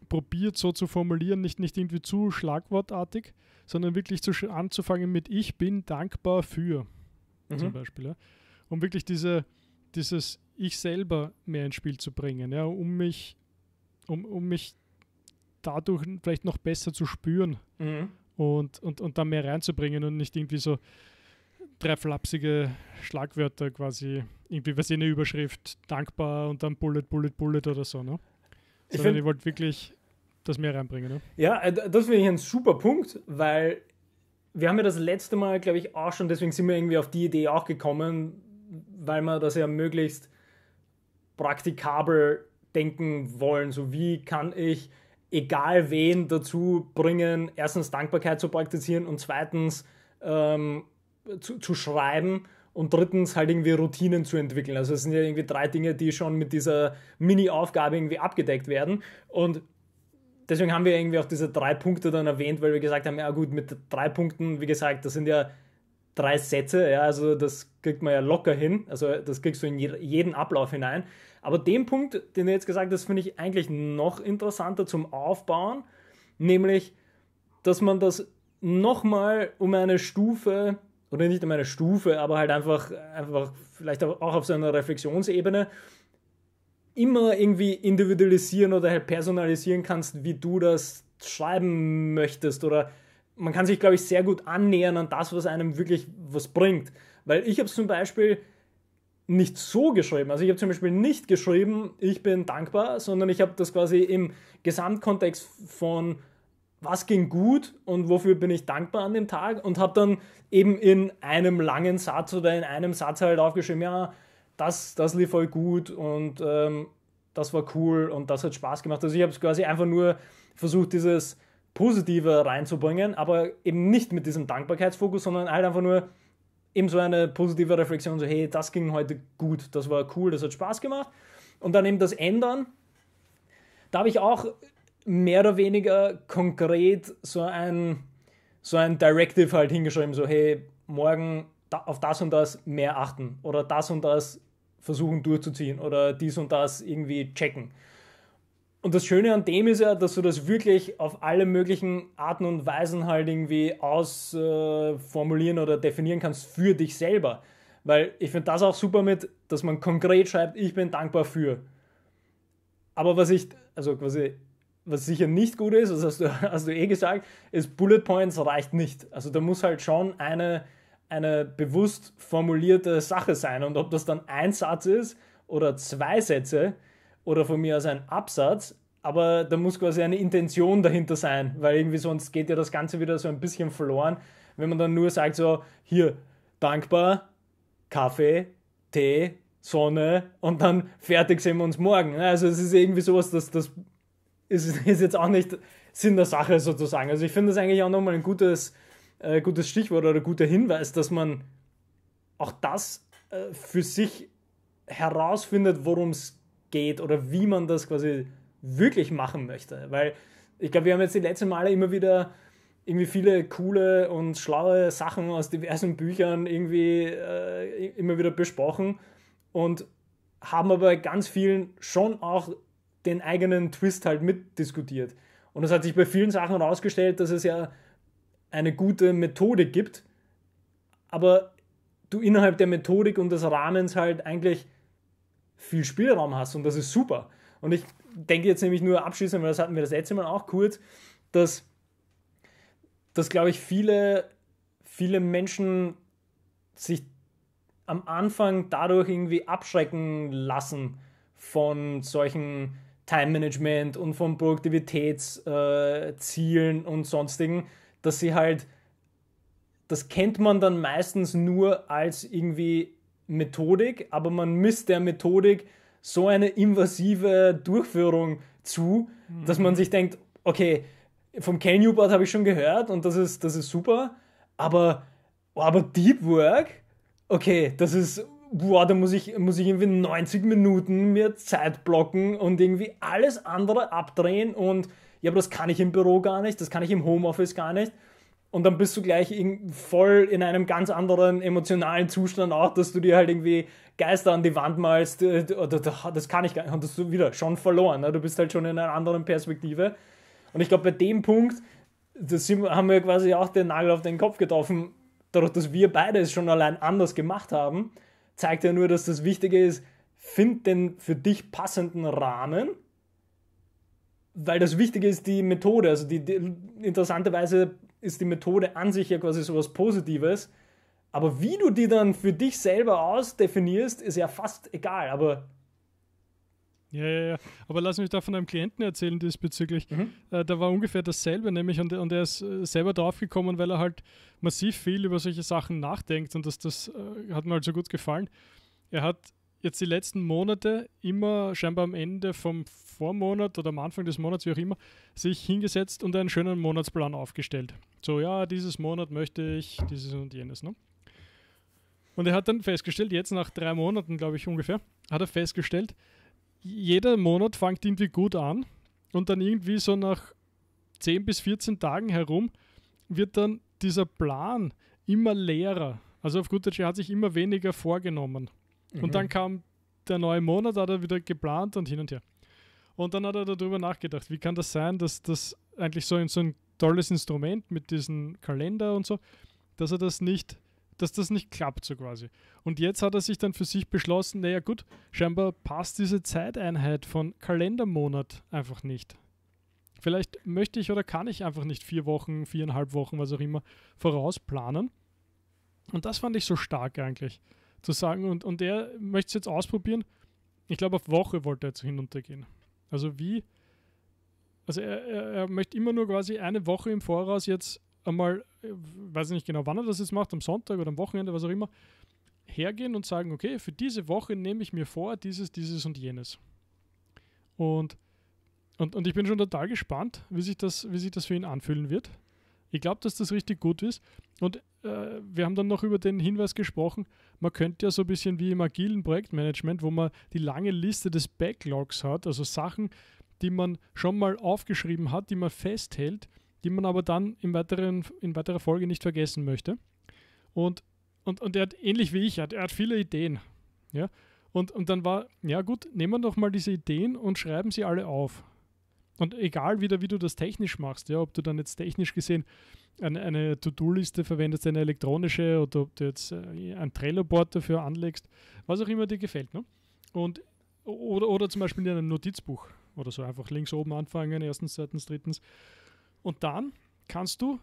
probiert, so zu formulieren, nicht, nicht irgendwie zu schlagwortartig, sondern wirklich zu, anzufangen mit Ich bin dankbar für mhm. zum Beispiel. Ja. Um wirklich diese, dieses Ich selber mehr ins Spiel zu bringen, ja, um mich, um, um mich dadurch vielleicht noch besser zu spüren mhm. und, und, und da mehr reinzubringen und nicht irgendwie so drei flapsige Schlagwörter quasi, irgendwie, was in der Überschrift, dankbar und dann Bullet, Bullet, Bullet oder so, ne? ich, ich wollte wirklich das mehr reinbringen, ne? Ja, äh, das finde ich ein super Punkt, weil wir haben ja das letzte Mal, glaube ich, auch schon, deswegen sind wir irgendwie auf die Idee auch gekommen, weil wir das ja möglichst praktikabel denken wollen. So wie kann ich egal wen dazu bringen, erstens Dankbarkeit zu praktizieren und zweitens ähm, zu, zu schreiben und drittens halt irgendwie Routinen zu entwickeln. Also es sind ja irgendwie drei Dinge, die schon mit dieser Mini-Aufgabe irgendwie abgedeckt werden. Und deswegen haben wir irgendwie auch diese drei Punkte dann erwähnt, weil wir gesagt haben, ja gut, mit drei Punkten, wie gesagt, das sind ja drei Sätze, ja, also das kriegt man ja locker hin. Also das kriegst du in jeden Ablauf hinein. Aber den Punkt, den du jetzt gesagt hast, finde ich eigentlich noch interessanter zum Aufbauen, nämlich, dass man das nochmal um eine Stufe, oder nicht um eine Stufe, aber halt einfach, einfach vielleicht auch auf so einer Reflexionsebene, immer irgendwie individualisieren oder halt personalisieren kannst, wie du das schreiben möchtest. Oder man kann sich, glaube ich, sehr gut annähern an das, was einem wirklich was bringt. Weil ich habe es zum Beispiel nicht so geschrieben. Also ich habe zum Beispiel nicht geschrieben, ich bin dankbar, sondern ich habe das quasi im Gesamtkontext von was ging gut und wofür bin ich dankbar an dem Tag und habe dann eben in einem langen Satz oder in einem Satz halt aufgeschrieben, ja, das, das lief voll gut und ähm, das war cool und das hat Spaß gemacht. Also ich habe es quasi einfach nur versucht, dieses Positive reinzubringen, aber eben nicht mit diesem Dankbarkeitsfokus, sondern halt einfach nur, eben so eine positive Reflexion, so hey, das ging heute gut, das war cool, das hat Spaß gemacht. Und dann eben das Ändern. Da habe ich auch mehr oder weniger konkret so ein, so ein Directive halt hingeschrieben, so hey, morgen auf das und das mehr achten oder das und das versuchen durchzuziehen oder dies und das irgendwie checken. Und das Schöne an dem ist ja, dass du das wirklich auf alle möglichen Arten und Weisen halt irgendwie ausformulieren äh, oder definieren kannst für dich selber. Weil ich finde das auch super mit, dass man konkret schreibt, ich bin dankbar für. Aber was ich, also quasi, was sicher nicht gut ist, das hast du, (laughs) hast du eh gesagt, ist Bullet Points reicht nicht. Also da muss halt schon eine, eine bewusst formulierte Sache sein. Und ob das dann ein Satz ist oder zwei Sätze, oder von mir aus ein Absatz, aber da muss quasi eine Intention dahinter sein, weil irgendwie sonst geht ja das Ganze wieder so ein bisschen verloren, wenn man dann nur sagt so, hier, dankbar, Kaffee, Tee, Sonne und dann fertig sehen wir uns morgen. Also es ist irgendwie sowas, dass das ist, (laughs) ist jetzt auch nicht Sinn der Sache sozusagen. Also ich finde das eigentlich auch nochmal ein gutes, äh, gutes Stichwort oder guter Hinweis, dass man auch das äh, für sich herausfindet, worum es geht geht oder wie man das quasi wirklich machen möchte. Weil ich glaube, wir haben jetzt die letzten Male immer wieder irgendwie viele coole und schlaue Sachen aus diversen Büchern irgendwie äh, immer wieder besprochen und haben aber ganz vielen schon auch den eigenen Twist halt mitdiskutiert. Und es hat sich bei vielen Sachen herausgestellt, dass es ja eine gute Methode gibt, aber du innerhalb der Methodik und des Rahmens halt eigentlich viel Spielraum hast und das ist super. Und ich denke jetzt nämlich nur abschließend, weil das hatten wir das letzte Mal auch kurz, dass, dass glaube ich, viele, viele Menschen sich am Anfang dadurch irgendwie abschrecken lassen von solchen Time-Management und von Produktivitätszielen äh, und sonstigen, dass sie halt, das kennt man dann meistens nur als irgendwie Methodik, aber man misst der Methodik so eine invasive Durchführung zu, dass man mhm. sich denkt, okay, vom KNU-Board habe ich schon gehört und das ist, das ist super, aber, aber Deep Work, okay, das ist, boah, da muss ich, muss ich irgendwie 90 Minuten mir Zeit blocken und irgendwie alles andere abdrehen und ja, aber das kann ich im Büro gar nicht, das kann ich im Homeoffice gar nicht. Und dann bist du gleich voll in einem ganz anderen emotionalen Zustand auch, dass du dir halt irgendwie Geister an die Wand malst. Äh, das kann ich gar nicht. Und das ist wieder schon verloren. Ne? Du bist halt schon in einer anderen Perspektive. Und ich glaube, bei dem Punkt, das haben wir quasi auch den Nagel auf den Kopf getroffen. Dadurch, dass wir beide es schon allein anders gemacht haben, zeigt ja nur, dass das Wichtige ist, find den für dich passenden Rahmen, weil das Wichtige ist die Methode. Also die, die interessanterweise ist die Methode an sich ja quasi sowas Positives. Aber wie du die dann für dich selber ausdefinierst, ist ja fast egal. Aber ja, ja, ja. Aber lass mich da von einem Klienten erzählen diesbezüglich. Mhm. Äh, da war ungefähr dasselbe, nämlich, und, und er ist äh, selber draufgekommen, weil er halt massiv viel über solche Sachen nachdenkt und das, das äh, hat mir halt so gut gefallen. Er hat jetzt die letzten Monate immer scheinbar am Ende vom Vormonat oder am Anfang des Monats, wie auch immer, sich hingesetzt und einen schönen Monatsplan aufgestellt. So, ja, dieses Monat möchte ich dieses und jenes. Ne? Und er hat dann festgestellt, jetzt nach drei Monaten, glaube ich ungefähr, hat er festgestellt, jeder Monat fängt irgendwie gut an und dann irgendwie so nach 10 bis 14 Tagen herum wird dann dieser Plan immer leerer. Also auf gut Deutsch, er hat sich immer weniger vorgenommen. Und dann mhm. kam der neue Monat, hat er wieder geplant und hin und her. Und dann hat er darüber nachgedacht, wie kann das sein, dass das eigentlich so, so ein tolles Instrument mit diesem Kalender und so, dass er das nicht, dass das nicht klappt so quasi. Und jetzt hat er sich dann für sich beschlossen, naja gut, scheinbar passt diese Zeiteinheit von Kalendermonat einfach nicht. Vielleicht möchte ich oder kann ich einfach nicht vier Wochen, viereinhalb Wochen, was auch immer, vorausplanen. Und das fand ich so stark eigentlich zu sagen. Und, und er möchte es jetzt ausprobieren. Ich glaube, auf Woche wollte er jetzt hinuntergehen. Also wie, also er, er, er möchte immer nur quasi eine Woche im Voraus jetzt einmal, äh, weiß nicht genau, wann er das jetzt macht, am Sonntag oder am Wochenende, was auch immer, hergehen und sagen, okay, für diese Woche nehme ich mir vor, dieses, dieses und jenes. Und, und, und ich bin schon total gespannt, wie sich, das, wie sich das für ihn anfühlen wird. Ich glaube, dass das richtig gut ist. Und äh, wir haben dann noch über den Hinweis gesprochen, man könnte ja so ein bisschen wie im agilen Projektmanagement, wo man die lange Liste des Backlogs hat, also Sachen, die man schon mal aufgeschrieben hat, die man festhält, die man aber dann im weiteren, in weiterer Folge nicht vergessen möchte. Und, und, und er hat ähnlich wie ich, er hat, er hat viele Ideen. Ja? Und, und dann war, ja gut, nehmen wir doch mal diese Ideen und schreiben sie alle auf. Und egal wieder, wie du das technisch machst, ja, ob du dann jetzt technisch gesehen eine, eine To-Do-Liste verwendest, eine elektronische oder ob du jetzt äh, ein Trello-Board dafür anlegst, was auch immer dir gefällt. Ne? Und, oder, oder zum Beispiel in einem Notizbuch oder so einfach links oben anfangen, erstens, zweitens, drittens. Und dann kannst du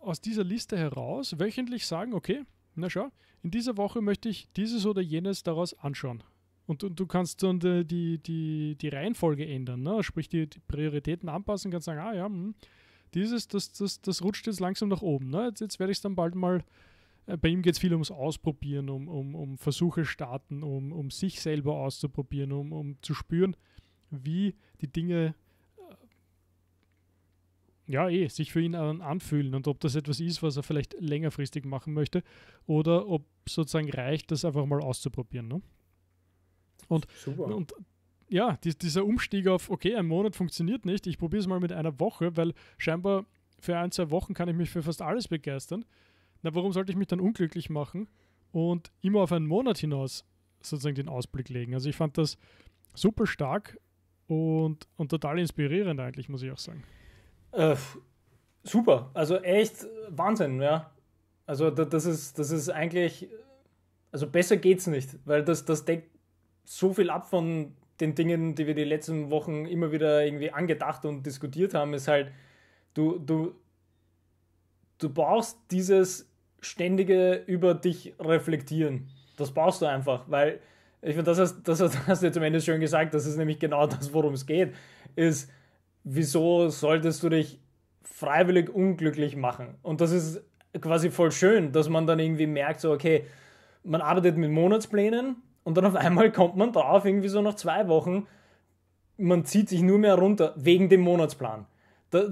aus dieser Liste heraus wöchentlich sagen, okay, na schau, in dieser Woche möchte ich dieses oder jenes daraus anschauen. Und, und du kannst dann die, die, die Reihenfolge ändern, ne? sprich die, die Prioritäten anpassen, kannst sagen, ah ja, mh, hm, dieses, das, das, das rutscht jetzt langsam nach oben. Ne? Jetzt, jetzt werde ich es dann bald mal, äh, bei ihm geht es viel ums Ausprobieren, um, um, um Versuche starten, um, um sich selber auszuprobieren, um, um zu spüren, wie die Dinge äh, ja eh sich für ihn anfühlen und ob das etwas ist, was er vielleicht längerfristig machen möchte oder ob sozusagen reicht, das einfach mal auszuprobieren. Ne? Und, Super. und ja, die, dieser Umstieg auf, okay, ein Monat funktioniert nicht, ich probiere es mal mit einer Woche, weil scheinbar für ein, zwei Wochen kann ich mich für fast alles begeistern. Na, warum sollte ich mich dann unglücklich machen und immer auf einen Monat hinaus sozusagen den Ausblick legen? Also ich fand das super stark und, und total inspirierend eigentlich, muss ich auch sagen. Äh, super, also echt Wahnsinn, ja. Also das ist, das ist eigentlich, also besser geht's nicht, weil das, das deckt so viel ab von den Dingen, die wir die letzten Wochen immer wieder irgendwie angedacht und diskutiert haben, ist halt, du, du, du brauchst dieses ständige über dich reflektieren. Das brauchst du einfach, weil ich finde, das hast, das (laughs) hast du Ende schön gesagt, das ist nämlich genau das, worum es geht, ist, wieso solltest du dich freiwillig unglücklich machen? Und das ist quasi voll schön, dass man dann irgendwie merkt, so, okay, man arbeitet mit Monatsplänen, und dann auf einmal kommt man drauf, irgendwie so nach zwei Wochen, man zieht sich nur mehr runter wegen dem Monatsplan. Das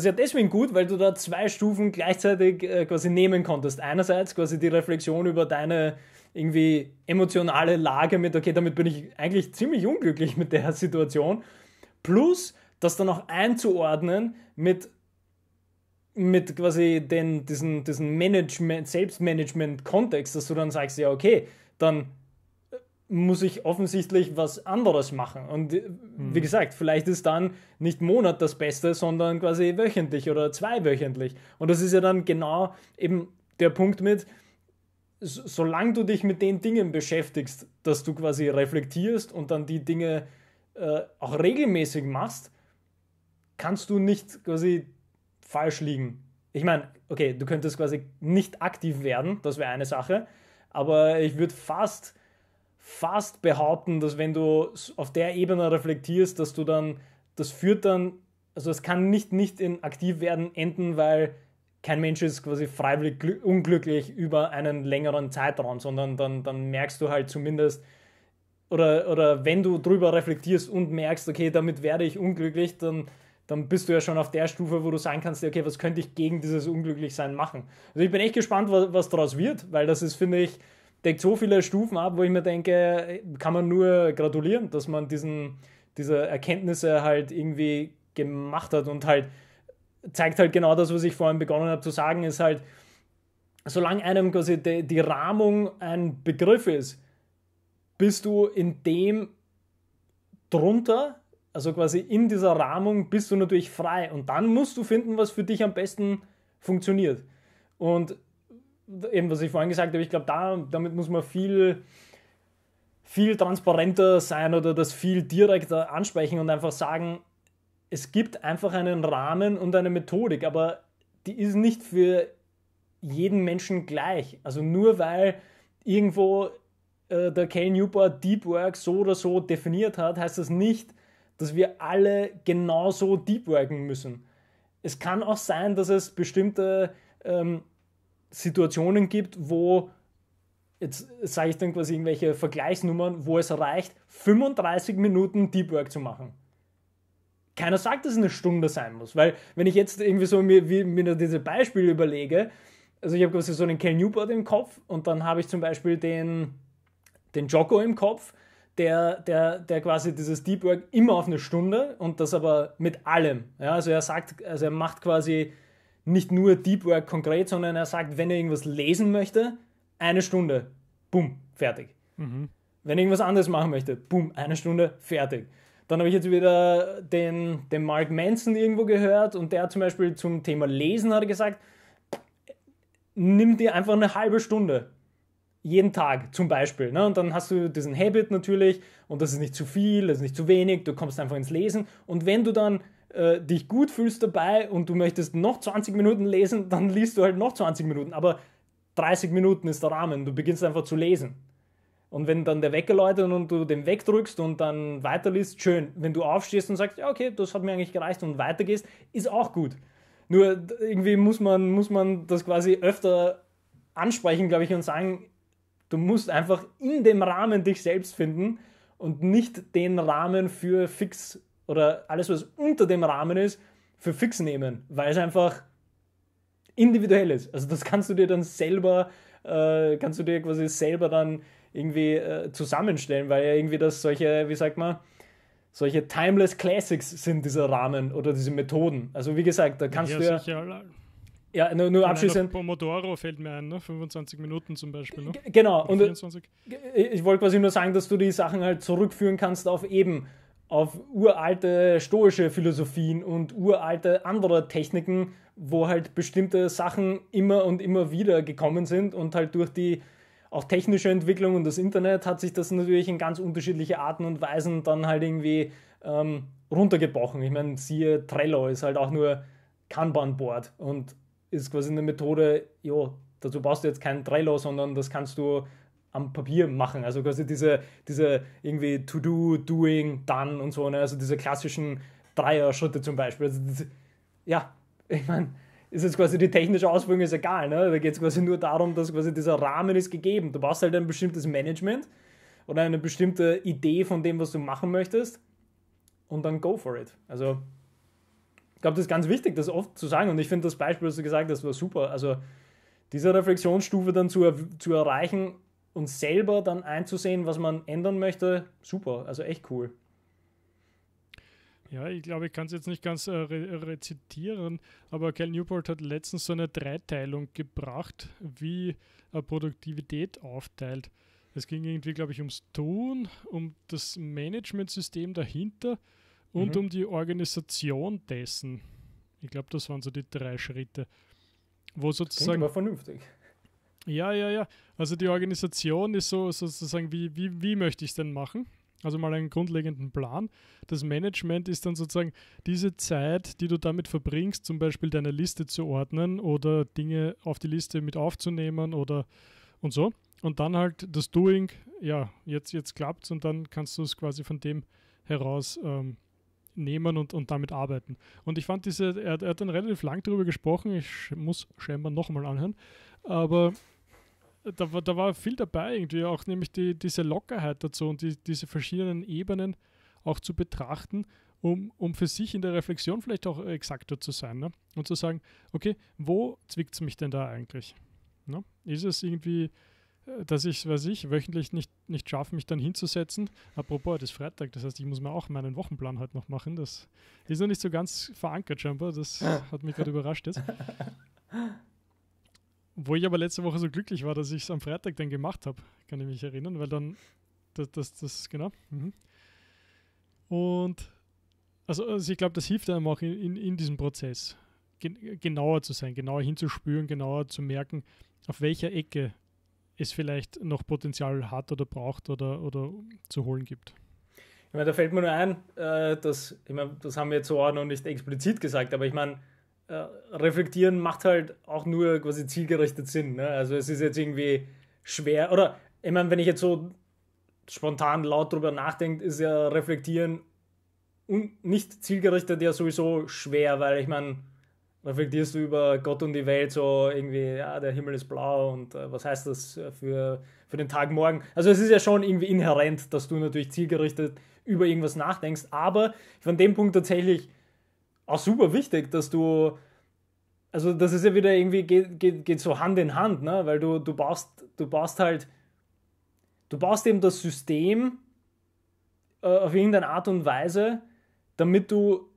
ist ja deswegen gut, weil du da zwei Stufen gleichzeitig äh, quasi nehmen konntest. Einerseits quasi die Reflexion über deine irgendwie emotionale Lage mit, okay, damit bin ich eigentlich ziemlich unglücklich mit der Situation. Plus, das dann auch einzuordnen mit, mit quasi den, diesen, diesen Management, Selbstmanagement-Kontext, dass du dann sagst, ja, okay, dann muss ich offensichtlich was anderes machen. Und äh, wie hm. gesagt, vielleicht ist dann nicht Monat das Beste, sondern quasi wöchentlich oder zweiwöchentlich. Und das ist ja dann genau eben der Punkt mit, solange du dich mit den Dingen beschäftigst, dass du quasi reflektierst und dann die Dinge äh, auch regelmäßig machst, kannst du nicht quasi falsch liegen. Ich meine, okay, du könntest quasi nicht aktiv werden, das wäre eine Sache, aber ich würde fast fast behaupten, dass wenn du auf der Ebene reflektierst, dass du dann, das führt dann, also es kann nicht nicht in aktiv werden enden, weil kein Mensch ist quasi freiwillig unglücklich über einen längeren Zeitraum, sondern dann, dann merkst du halt zumindest, oder, oder wenn du drüber reflektierst und merkst, okay, damit werde ich unglücklich, dann, dann bist du ja schon auf der Stufe, wo du sagen kannst, okay, was könnte ich gegen dieses Unglücklichsein machen? Also ich bin echt gespannt, was, was daraus wird, weil das ist, finde ich, deckt so viele Stufen ab, wo ich mir denke, kann man nur gratulieren, dass man diesen, diese Erkenntnisse halt irgendwie gemacht hat und halt zeigt halt genau das, was ich vorhin begonnen habe zu sagen, ist halt, solange einem quasi die, die Rahmung ein Begriff ist, bist du in dem drunter, also quasi in dieser Rahmung, bist du natürlich frei und dann musst du finden, was für dich am besten funktioniert. Und eben was ich vorhin gesagt habe, ich glaube, da, damit muss man viel, viel transparenter sein oder das viel direkter ansprechen und einfach sagen, es gibt einfach einen Rahmen und eine Methodik, aber die ist nicht für jeden Menschen gleich. Also nur weil irgendwo äh, der Cal Newport Deep Work so oder so definiert hat, heißt das nicht, dass wir alle genauso deep worken müssen. Es kann auch sein, dass es bestimmte ähm, Situationen gibt, wo, jetzt sage ich dann quasi irgendwelche Vergleichsnummern, wo es reicht, 35 Minuten Deep Work zu machen. Keiner sagt, dass es eine Stunde sein muss, weil wenn ich jetzt irgendwie so mir, mir diese Beispiele überlege, also ich habe quasi so einen Kel Newport im Kopf und dann habe ich zum Beispiel den, den Jocko im Kopf, der, der, der quasi dieses Deep Work immer auf eine Stunde und das aber mit allem. Ja, also er sagt, also er macht quasi nicht nur Deep Work konkret, sondern er sagt, wenn er irgendwas lesen möchte, eine Stunde, bumm, fertig. Mhm. Wenn er irgendwas anderes machen möchte, bumm, eine Stunde, fertig. Dann habe ich jetzt wieder den, den Mark Manson irgendwo gehört und der zum Beispiel zum Thema Lesen hat gesagt, nimm dir einfach eine halbe Stunde. Jeden Tag zum Beispiel. Ne? Und dann hast du diesen Habit natürlich und das ist nicht zu viel, das ist nicht zu wenig, du kommst einfach ins Lesen. Und wenn du dann äh, dich gut fühlst dabei und du möchtest noch 20 Minuten lesen, (laughs) dann liest du halt noch 20 Minuten. Aber 30 Minuten ist der Rahmen. Du beginnst einfach zu lesen. Und wenn dann der Wecker läutet und du den wegdrückst und dann weiterliest, schön. Wenn du aufstehst und sagst, ja, okay, das hat mir eigentlich gereicht und weitergehst, ist auch gut. Nur irgendwie muss man, muss man das quasi öfter ansprechen, glaube ich, und sagen, du musst einfach in dem Rahmen dich selbst finden und nicht den Rahmen für fix oder alles, was unter dem Rahmen ist, für fix nehmen, weil es einfach individuell ist. Also das kannst du dir dann selber, äh, kannst du dir quasi selber dann irgendwie äh, zusammenstellen, weil ja irgendwie das solche, wie sagt man, solche timeless Classics sind dieser Rahmen oder diese Methoden. Also wie gesagt, da kannst ja, du ja. Ja, nur, nur abschließend. Pomodoro fällt mir ein, ne? 25 Minuten zum Beispiel. Ne? Genau, und 24. ich wollte quasi nur sagen, dass du die Sachen halt zurückführen kannst auf eben auf uralte stoische Philosophien und uralte andere Techniken, wo halt bestimmte Sachen immer und immer wieder gekommen sind und halt durch die auch technische Entwicklung und das Internet hat sich das natürlich in ganz unterschiedliche Arten und Weisen dann halt irgendwie ähm, runtergebrochen. Ich meine, siehe Trello ist halt auch nur Kanban-Board und ist quasi eine Methode, jo, dazu brauchst du jetzt kein Trello, sondern das kannst du am Papier machen. Also quasi diese, diese irgendwie To-Do, Doing, Done und so, ne? also diese klassischen Dreier-Schritte zum Beispiel. Also das, ja, (laughs) ich meine, ist jetzt quasi die technische Ausführung ist egal. Ne? Da geht es quasi nur darum, dass quasi dieser Rahmen ist gegeben. Du brauchst halt ein bestimmtes Management oder eine bestimmte Idee von dem, was du machen möchtest und dann go for it. Also ich glaube, das ist ganz wichtig, das oft zu sagen und ich finde das Beispiel, was du gesagt hast, war super. Also diese Reflexionsstufe dann zu, zu erreichen, und selber dann einzusehen, was man ändern möchte, super, also echt cool. Ja, ich glaube, ich kann es jetzt nicht ganz äh, re rezitieren, aber Cal Newport hat letztens so eine Dreiteilung gebracht, wie äh, Produktivität aufteilt. Es ging irgendwie, glaube ich, ums Tun, um das Management-System dahinter und mhm. um die Organisation dessen. Ich glaube, das waren so die drei Schritte. Wo sozusagen. Das klingt aber vernünftig. Ja, ja, ja. Also die Organisation ist so sozusagen, wie, wie, wie möchte ich es denn machen? Also mal einen grundlegenden Plan. Das Management ist dann sozusagen diese Zeit, die du damit verbringst, zum Beispiel deine Liste zu ordnen oder Dinge auf die Liste mit aufzunehmen oder und so. Und dann halt das Doing, ja, jetzt, jetzt klappt und dann kannst du es quasi von dem heraus ähm, nehmen und, und damit arbeiten. Und ich fand diese, er, er hat dann relativ lang darüber gesprochen, ich muss scheinbar nochmal anhören, aber da, da war viel dabei irgendwie, auch nämlich die, diese Lockerheit dazu und die, diese verschiedenen Ebenen auch zu betrachten, um, um für sich in der Reflexion vielleicht auch exakter zu sein ne? und zu sagen, okay, wo zwickt es mich denn da eigentlich? Ne? Ist es irgendwie, äh, dass ich, weiß ich, wöchentlich nicht, nicht schaffe, mich dann hinzusetzen? Apropos, heute ist Freitag, das heißt, ich muss mir auch meinen Wochenplan heute noch machen. Das ist noch nicht so ganz verankert scheinbar, das ah. hat mich gerade überrascht jetzt. (laughs) Wo ich aber letzte Woche so glücklich war, dass ich es am Freitag dann gemacht habe, kann ich mich erinnern, weil dann, das, das, das genau. Mhm. Und also, also ich glaube, das hilft einem auch in, in, in diesem Prozess, gen genauer zu sein, genauer hinzuspüren, genauer zu merken, auf welcher Ecke es vielleicht noch Potenzial hat oder braucht oder, oder zu holen gibt. Ich meine, da fällt mir nur ein, äh, dass, ich meine, das haben wir jetzt so auch noch nicht explizit gesagt, aber ich meine, äh, reflektieren macht halt auch nur quasi zielgerichtet Sinn. Ne? Also es ist jetzt irgendwie schwer, oder ich meine, wenn ich jetzt so spontan laut drüber nachdenke, ist ja reflektieren und nicht zielgerichtet ja sowieso schwer, weil ich meine, reflektierst du über Gott und die Welt so irgendwie, ja, der Himmel ist blau und äh, was heißt das für, für den Tag morgen? Also es ist ja schon irgendwie inhärent, dass du natürlich zielgerichtet über irgendwas nachdenkst, aber von dem Punkt tatsächlich auch super wichtig, dass du, also das ist ja wieder irgendwie, geht, geht, geht so Hand in Hand, ne? weil du, du, baust, du baust halt, du baust eben das System äh, auf irgendeine Art und Weise, damit du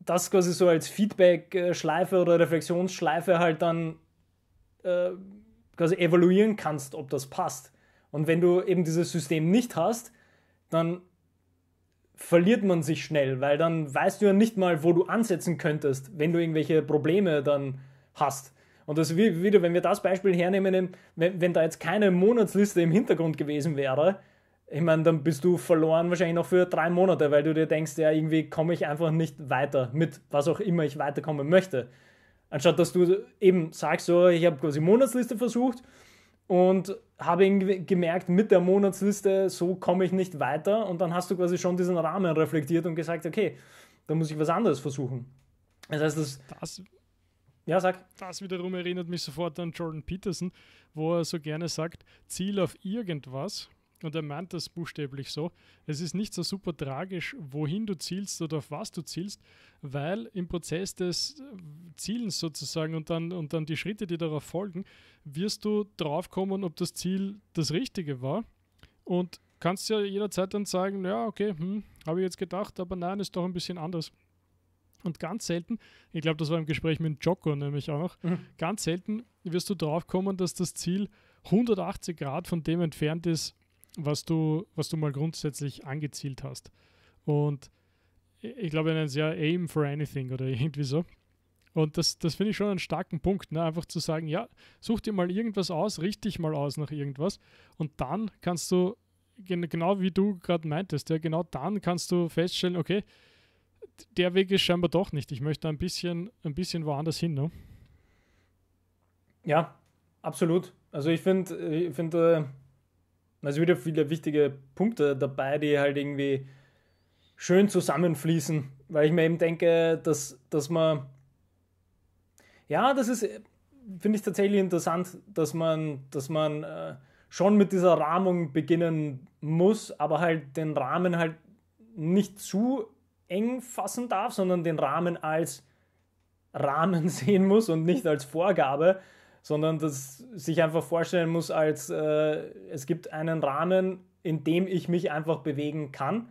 das quasi so als Feedback-Schleife oder Reflexionsschleife halt dann äh, quasi evaluieren kannst, ob das passt. Und wenn du eben dieses System nicht hast, dann verliert man sich schnell, weil dann weißt du ja nicht mal, wo du ansetzen könntest, wenn du irgendwelche Probleme dann hast. Und das wieder, wenn wir das Beispiel hernehmen, wenn, wenn da jetzt keine Monatsliste im Hintergrund gewesen wäre, ich meine, dann bist du verloren wahrscheinlich noch für drei Monate, weil du dir denkst, ja, irgendwie komme ich einfach nicht weiter mit was auch immer ich weiterkommen möchte. Anstatt dass du eben sagst, so, ich habe quasi Monatsliste versucht und habe ich gemerkt, mit der Monatsliste, so komme ich nicht weiter. Und dann hast du quasi schon diesen Rahmen reflektiert und gesagt, okay, da muss ich was anderes versuchen. Das heißt, das, das, ja, sag. Das wiederum erinnert mich sofort an Jordan Peterson, wo er so gerne sagt, Ziel auf irgendwas und er meint das buchstäblich so. Es ist nicht so super tragisch, wohin du zielst oder auf was du zielst, weil im Prozess des äh, Zielens sozusagen und dann, und dann die Schritte, die darauf folgen, wirst du drauf kommen, ob das Ziel das Richtige war. Und kannst ja jederzeit dann sagen, ja, okay, hm, habe ich jetzt gedacht, aber nein, ist doch ein bisschen anders. Und ganz selten, ich glaube, das war im Gespräch mit Joko nämlich auch noch, mhm. ganz selten wirst du drauf kommen, dass das Ziel 180 Grad von dem entfernt ist, was du, was du mal grundsätzlich angezielt hast. Und ich glaube, er nennt es ja Aim for Anything oder (laughs) irgendwie so. Und das, das finde ich schon einen starken Punkt, ne? einfach zu sagen, ja, such dir mal irgendwas aus, richte dich mal aus nach irgendwas und dann kannst du, genau wie du gerade meintest, ja, genau dann kannst du feststellen, okay, der Weg ist scheinbar doch nicht, ich möchte ein bisschen, ein bisschen woanders hin. Ne? Ja, absolut. Also ich finde, ich finde, äh also wieder viele wichtige Punkte dabei, die halt irgendwie schön zusammenfließen, weil ich mir eben denke, dass, dass man, ja, das ist, finde ich tatsächlich interessant, dass man, dass man äh, schon mit dieser Rahmung beginnen muss, aber halt den Rahmen halt nicht zu eng fassen darf, sondern den Rahmen als Rahmen (laughs) sehen muss und nicht als Vorgabe, sondern dass sich einfach vorstellen muss, als äh, es gibt einen Rahmen, in dem ich mich einfach bewegen kann.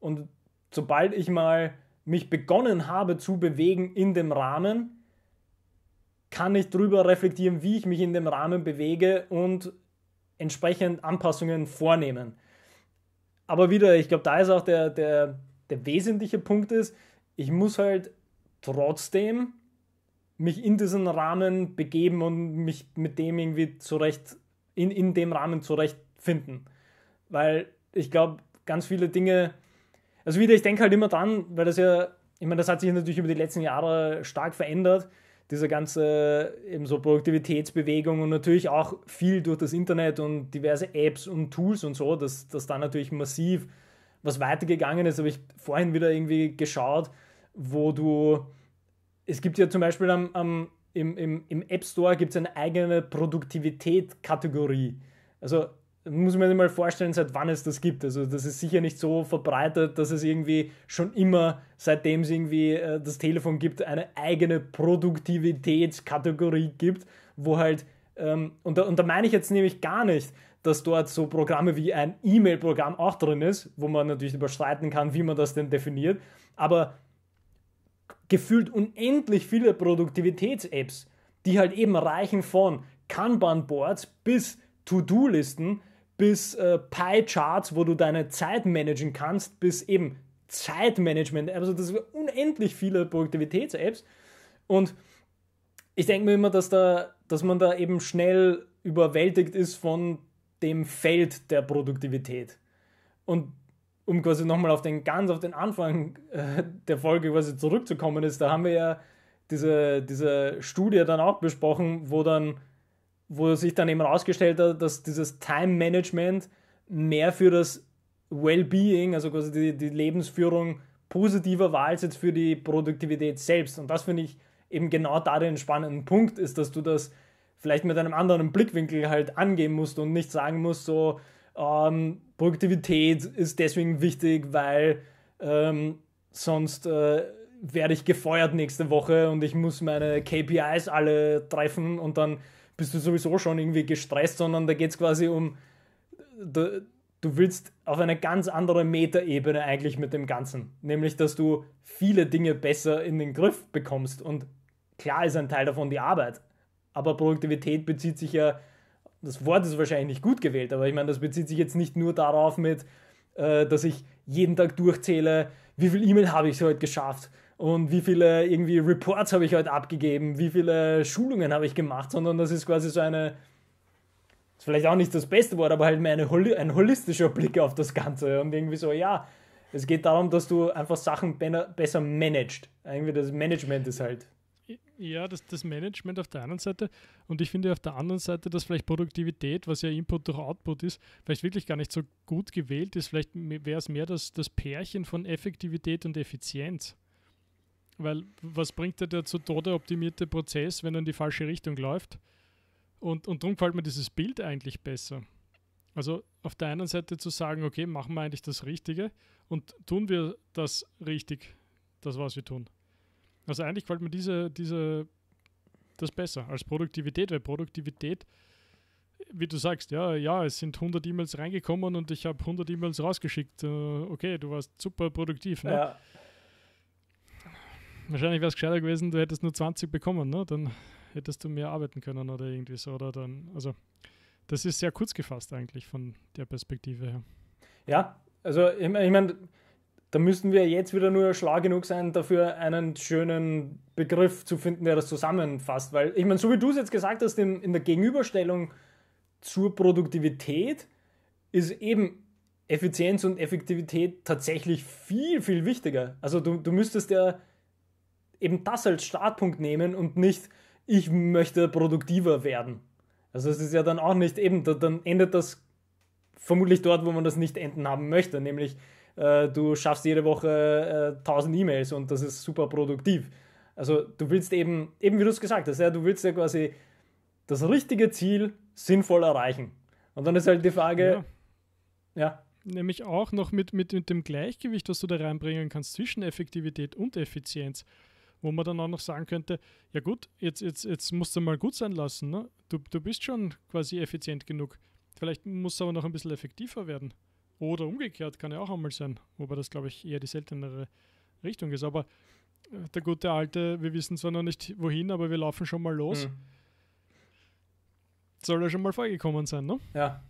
Und sobald ich mal mich begonnen habe zu bewegen in dem Rahmen, kann ich darüber reflektieren, wie ich mich in dem Rahmen bewege und entsprechend Anpassungen vornehmen. Aber wieder, ich glaube, da ist auch der, der, der wesentliche Punkt ist, ich muss halt trotzdem mich in diesen Rahmen begeben und mich mit dem irgendwie zurecht, in, in dem Rahmen zurechtfinden. Weil ich glaube, ganz viele Dinge, also wieder, ich denke halt immer dran, weil das ja, ich meine, das hat sich natürlich über die letzten Jahre stark verändert, diese ganze eben so Produktivitätsbewegung und natürlich auch viel durch das Internet und diverse Apps und Tools und so, dass, dass da natürlich massiv was weitergegangen ist. Habe ich vorhin wieder irgendwie geschaut, wo du es gibt ja zum Beispiel am, am, im, im, im App Store gibt's eine eigene Produktivität-Kategorie. Also muss man sich mal vorstellen, seit wann es das gibt. Also das ist sicher nicht so verbreitet, dass es irgendwie schon immer, seitdem es irgendwie äh, das Telefon gibt, eine eigene Produktivitätskategorie gibt, wo halt, ähm, und, da, und da meine ich jetzt nämlich gar nicht, dass dort so Programme wie ein E-Mail-Programm auch drin ist, wo man natürlich überstreiten kann, wie man das denn definiert, aber gefühlt unendlich viele Produktivitäts-Apps, die halt eben reichen von Kanban-Boards bis To-Do-Listen, bis äh, Pie-Charts, wo du deine Zeit managen kannst, bis eben Zeitmanagement. Also das sind unendlich viele Produktivitäts-Apps. Und ich denke mir immer, dass, da, dass man da eben schnell überwältigt ist von dem Feld der Produktivität. Und um quasi nochmal auf den ganz auf den Anfang äh, der Folge quasi zurückzukommen ist, da haben wir ja diese, diese Studie dann auch besprochen, wo dann, wo sich dann eben herausgestellt hat, dass dieses Time Management mehr für das Wellbeing, also quasi die, die Lebensführung positiver war als jetzt für die Produktivität selbst. Und das finde ich eben genau da den spannenden Punkt ist, dass du das vielleicht mit einem anderen Blickwinkel halt angehen musst und nicht sagen musst, so, ähm, Produktivität ist deswegen wichtig, weil ähm, sonst äh, werde ich gefeuert nächste Woche und ich muss meine KPIs alle treffen und dann bist du sowieso schon irgendwie gestresst, sondern da geht es quasi um, du, du willst auf eine ganz andere Metaebene eigentlich mit dem Ganzen, nämlich dass du viele Dinge besser in den Griff bekommst und klar ist ein Teil davon die Arbeit, aber Produktivität bezieht sich ja das Wort ist wahrscheinlich nicht gut gewählt, aber ich meine, das bezieht sich jetzt nicht nur darauf mit, äh, dass ich jeden Tag durchzähle, wie viel E-Mail habe ich heute geschafft und wie viele irgendwie Reports habe ich heute abgegeben, wie viele Schulungen habe ich gemacht, sondern das ist quasi so eine, ist vielleicht auch nicht das beste Wort, aber halt mehr eine, ein holistischer Blick auf das Ganze und irgendwie so, ja, es geht darum, dass du einfach Sachen besser managst. Irgendwie das Management ist halt ja, das, das Management auf der einen Seite und ich finde auf der anderen Seite, dass vielleicht Produktivität, was ja Input durch Output ist, vielleicht wirklich gar nicht so gut gewählt ist. Vielleicht wäre es mehr das, das Pärchen von Effektivität und Effizienz. Weil was bringt der zu Tode optimierte Prozess, wenn er in die falsche Richtung läuft? Und, und darum gefällt mir dieses Bild eigentlich besser. Also auf der einen Seite zu sagen, okay, machen wir eigentlich das Richtige und tun wir das richtig, das was wir tun. Also eigentlich gefällt mir diese, diese, das besser als Produktivität, weil Produktivität, wie du sagst, ja, ja, es sind 100 E-Mails reingekommen und ich habe 100 E-Mails rausgeschickt. Äh, okay, du warst super produktiv. Ne? Ja. Wahrscheinlich wäre es gescheiter gewesen, du hättest nur 20 bekommen, ne? dann hättest du mehr arbeiten können oder irgendwie so. Oder dann, also, das ist sehr kurz gefasst eigentlich von der Perspektive her. Ja, also ich meine, da müssten wir jetzt wieder nur schlau genug sein, dafür einen schönen Begriff zu finden, der das zusammenfasst. Weil, ich meine, so wie du es jetzt gesagt hast, in, in der Gegenüberstellung zur Produktivität ist eben Effizienz und Effektivität tatsächlich viel, viel wichtiger. Also du, du müsstest ja eben das als Startpunkt nehmen und nicht, ich möchte produktiver werden. Also es ist ja dann auch nicht eben, dann endet das vermutlich dort, wo man das nicht enden haben möchte, nämlich äh, du schaffst jede Woche äh, 1000 E-Mails und das ist super produktiv. Also du willst eben, eben wie du es gesagt hast, ja, du willst ja quasi das richtige Ziel sinnvoll erreichen. Und dann ist halt die Frage, ja. ja. Nämlich auch noch mit, mit, mit dem Gleichgewicht, was du da reinbringen kannst zwischen Effektivität und Effizienz wo man dann auch noch sagen könnte, ja gut, jetzt, jetzt, jetzt musst du mal gut sein lassen. Ne? Du, du bist schon quasi effizient genug. Vielleicht musst du aber noch ein bisschen effektiver werden. Oder umgekehrt kann ja auch einmal sein, wobei das, glaube ich, eher die seltenere Richtung ist. Aber äh, der gute Alte, wir wissen zwar noch nicht wohin, aber wir laufen schon mal los. Mhm. Soll er schon mal vorgekommen sein, ne? Ja.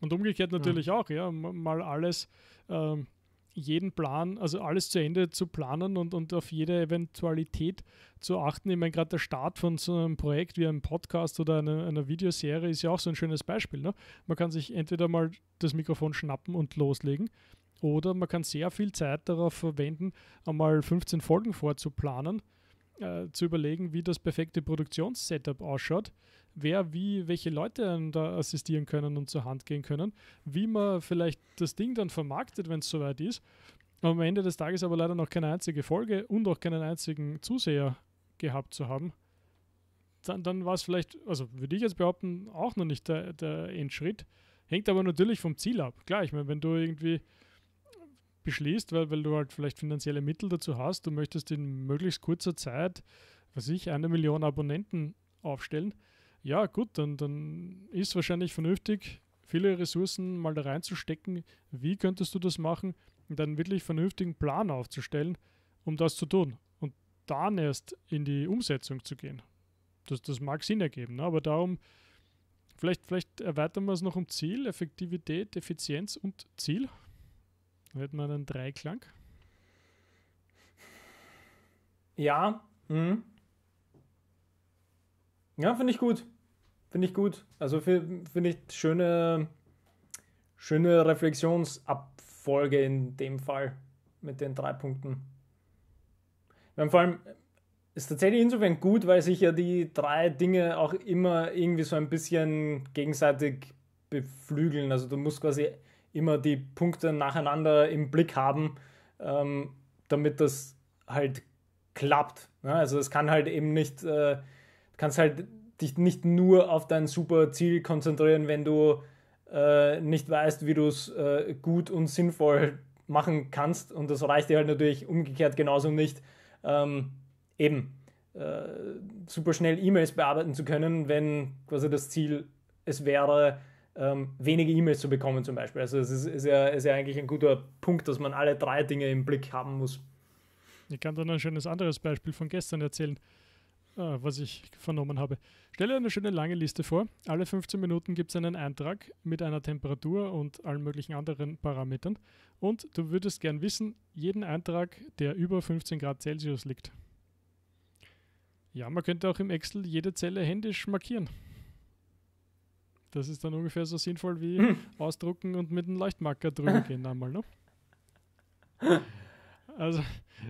Und umgekehrt natürlich ja. auch, ja. Mal alles ähm, jeden Plan, also alles zu Ende zu planen und, und auf jede Eventualität zu achten. Ich meine, gerade der Start von so einem Projekt wie einem Podcast oder einer, einer Videoserie ist ja auch so ein schönes Beispiel. Ne? Man kann sich entweder mal das Mikrofon schnappen und loslegen oder man kann sehr viel Zeit darauf verwenden, einmal 15 Folgen vorzuplanen, äh, zu überlegen, wie das perfekte Produktionssetup ausschaut, wer wie, welche Leute da assistieren können und zur Hand gehen können, wie man vielleicht das Ding dann vermarktet, wenn es soweit ist. Am Ende des Tages aber leider noch keine einzige Folge und auch keinen einzigen Zuseher gehabt zu haben. Dann, dann war es vielleicht, also würde ich jetzt behaupten, auch noch nicht der, der Endschritt. Hängt aber natürlich vom Ziel ab. Klar, ich meine, wenn du irgendwie beschließt, weil, weil du halt vielleicht finanzielle Mittel dazu hast, du möchtest in möglichst kurzer Zeit, was ich, eine Million Abonnenten aufstellen, ja, gut, dann, dann ist wahrscheinlich vernünftig, viele Ressourcen mal da reinzustecken. Wie könntest du das machen? Und dann wirklich vernünftigen Plan aufzustellen, um das zu tun. Und dann erst in die Umsetzung zu gehen. Das, das mag Sinn ergeben, ne? aber darum, vielleicht, vielleicht erweitern wir es noch um Ziel, Effektivität, Effizienz und Ziel. Da hätten wir einen Dreiklang. Ja. Mhm. Ja, finde ich gut. Finde ich gut. Also finde ich schöne, schöne Reflexionsabfolge in dem Fall mit den drei Punkten. Und vor allem ist tatsächlich insofern gut, weil sich ja die drei Dinge auch immer irgendwie so ein bisschen gegenseitig beflügeln. Also du musst quasi immer die Punkte nacheinander im Blick haben, ähm, damit das halt klappt. Ne? Also es kann halt eben nicht, äh, kannst halt dich nicht nur auf dein super Ziel konzentrieren, wenn du äh, nicht weißt, wie du es äh, gut und sinnvoll machen kannst. Und das reicht dir halt natürlich umgekehrt genauso nicht, ähm, eben äh, super schnell E-Mails bearbeiten zu können, wenn quasi das Ziel es wäre, ähm, wenige E-Mails zu bekommen zum Beispiel. Also es ist, ist, ja, ist ja eigentlich ein guter Punkt, dass man alle drei Dinge im Blick haben muss. Ich kann dann ein schönes anderes Beispiel von gestern erzählen äh, was ich vernommen habe. Stelle eine schöne lange Liste vor. Alle 15 Minuten gibt es einen Eintrag mit einer Temperatur und allen möglichen anderen Parametern. Und du würdest gern wissen, jeden Eintrag, der über 15 Grad Celsius liegt. Ja, man könnte auch im Excel jede Zelle händisch markieren. Das ist dann ungefähr so sinnvoll wie hm. ausdrucken und mit einem Leuchtmarker drüber (laughs) gehen einmal, ne? Also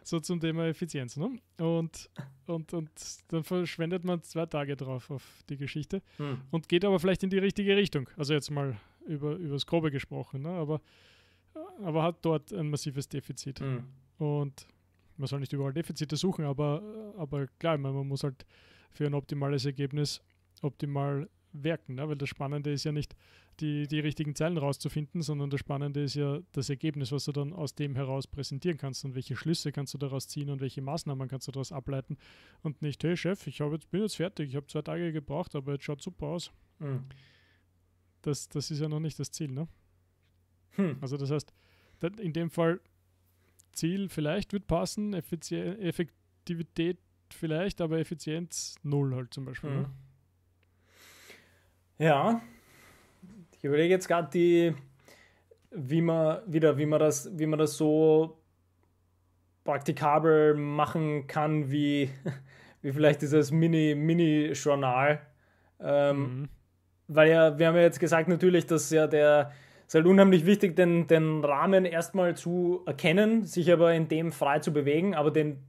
so zum Thema Effizienz. Ne? Und, und, und dann verschwendet man zwei Tage drauf auf die Geschichte hm. und geht aber vielleicht in die richtige Richtung. Also jetzt mal über, über das Grobe gesprochen, ne? aber, aber hat dort ein massives Defizit. Hm. Und man soll nicht überall Defizite suchen, aber, aber klar, man, man muss halt für ein optimales Ergebnis optimal wirken. Ne? Weil das Spannende ist ja nicht, die, die richtigen Zeilen rauszufinden, sondern das Spannende ist ja das Ergebnis, was du dann aus dem heraus präsentieren kannst und welche Schlüsse kannst du daraus ziehen und welche Maßnahmen kannst du daraus ableiten und nicht, hey Chef, ich jetzt, bin jetzt fertig, ich habe zwei Tage gebraucht, aber jetzt schaut super aus. Mhm. Das, das ist ja noch nicht das Ziel. Ne? Hm. Also das heißt, in dem Fall Ziel vielleicht wird passen, Effizie Effektivität vielleicht, aber Effizienz null halt zum Beispiel. Ne? Mhm. Ne? Ja, ich überlege jetzt gerade die, wie man wieder, wie man das, wie man das so praktikabel machen kann, wie, (laughs) wie vielleicht dieses Mini-Mini-Journal. Ähm, mhm. Weil ja, wir haben ja jetzt gesagt, natürlich, dass ja der, es ist halt unheimlich wichtig, den, den Rahmen erstmal zu erkennen, sich aber in dem frei zu bewegen, aber den,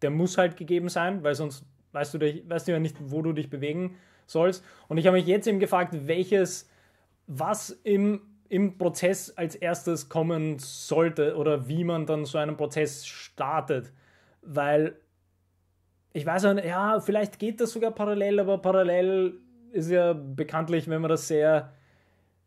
der muss halt gegeben sein, weil sonst weißt du, weißt du ja nicht, wo du dich bewegen sollst. Und ich habe mich jetzt eben gefragt, welches, was im, im Prozess als erstes kommen sollte oder wie man dann so einen Prozess startet. Weil ich weiß ja, vielleicht geht das sogar parallel, aber parallel ist ja bekanntlich, wenn man das sehr,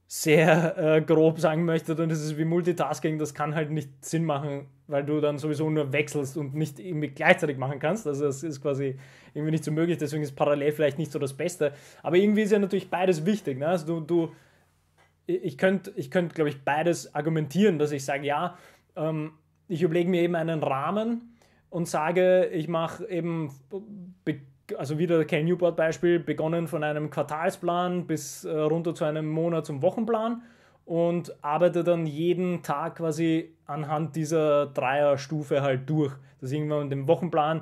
sehr äh, grob sagen möchte, dann ist es wie Multitasking, das kann halt nicht Sinn machen weil du dann sowieso nur wechselst und nicht irgendwie gleichzeitig machen kannst. Also das ist quasi irgendwie nicht so möglich, deswegen ist parallel vielleicht nicht so das Beste. Aber irgendwie ist ja natürlich beides wichtig. Ne? Also du, du, ich könnte, ich könnt, glaube ich, beides argumentieren, dass ich sage, ja, ähm, ich überlege mir eben einen Rahmen und sage, ich mache eben, also wieder kein Newport-Beispiel, begonnen von einem Quartalsplan bis äh, runter zu einem Monat zum Wochenplan und arbeite dann jeden Tag quasi anhand dieser Dreierstufe halt durch. Das ist irgendwann in dem Wochenplan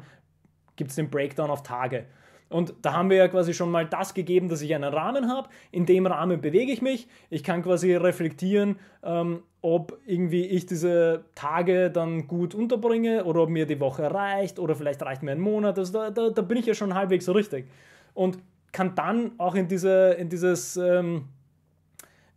gibt es den Breakdown auf Tage. Und da haben wir ja quasi schon mal das gegeben, dass ich einen Rahmen habe. In dem Rahmen bewege ich mich. Ich kann quasi reflektieren, ähm, ob irgendwie ich diese Tage dann gut unterbringe oder ob mir die Woche reicht oder vielleicht reicht mir ein Monat. Also da, da, da bin ich ja schon halbwegs richtig. Und kann dann auch in, diese, in dieses ähm,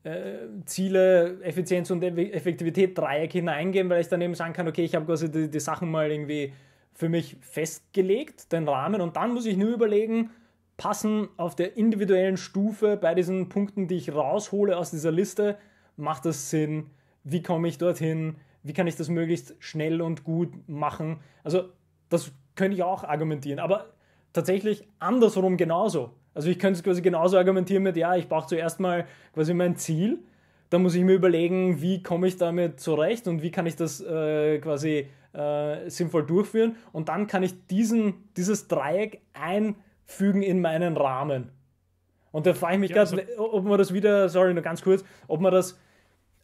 äh, Ziele, Effizienz und Effektivität Dreieck hineingehen, weil ich dann eben sagen kann, okay, ich habe quasi die, die Sachen mal irgendwie für mich festgelegt, den Rahmen und dann muss ich nur überlegen, passen auf der individuellen Stufe bei diesen Punkten, die ich raushole aus dieser Liste, macht das Sinn, wie komme ich dorthin, wie kann ich das möglichst schnell und gut machen. Also das könnte ich auch argumentieren, aber tatsächlich andersrum genauso. Also ich könnte es quasi genauso argumentieren mit, ja, ich brauche zuerst mal quasi mein Ziel, dann muss ich mir überlegen, wie komme ich damit zurecht und wie kann ich das äh, quasi äh, sinnvoll durchführen und dann kann ich diesen, dieses Dreieck einfügen in meinen Rahmen. Und da frage ich mich ja, gerade, also ob man das wieder, sorry, nur ganz kurz, ob man das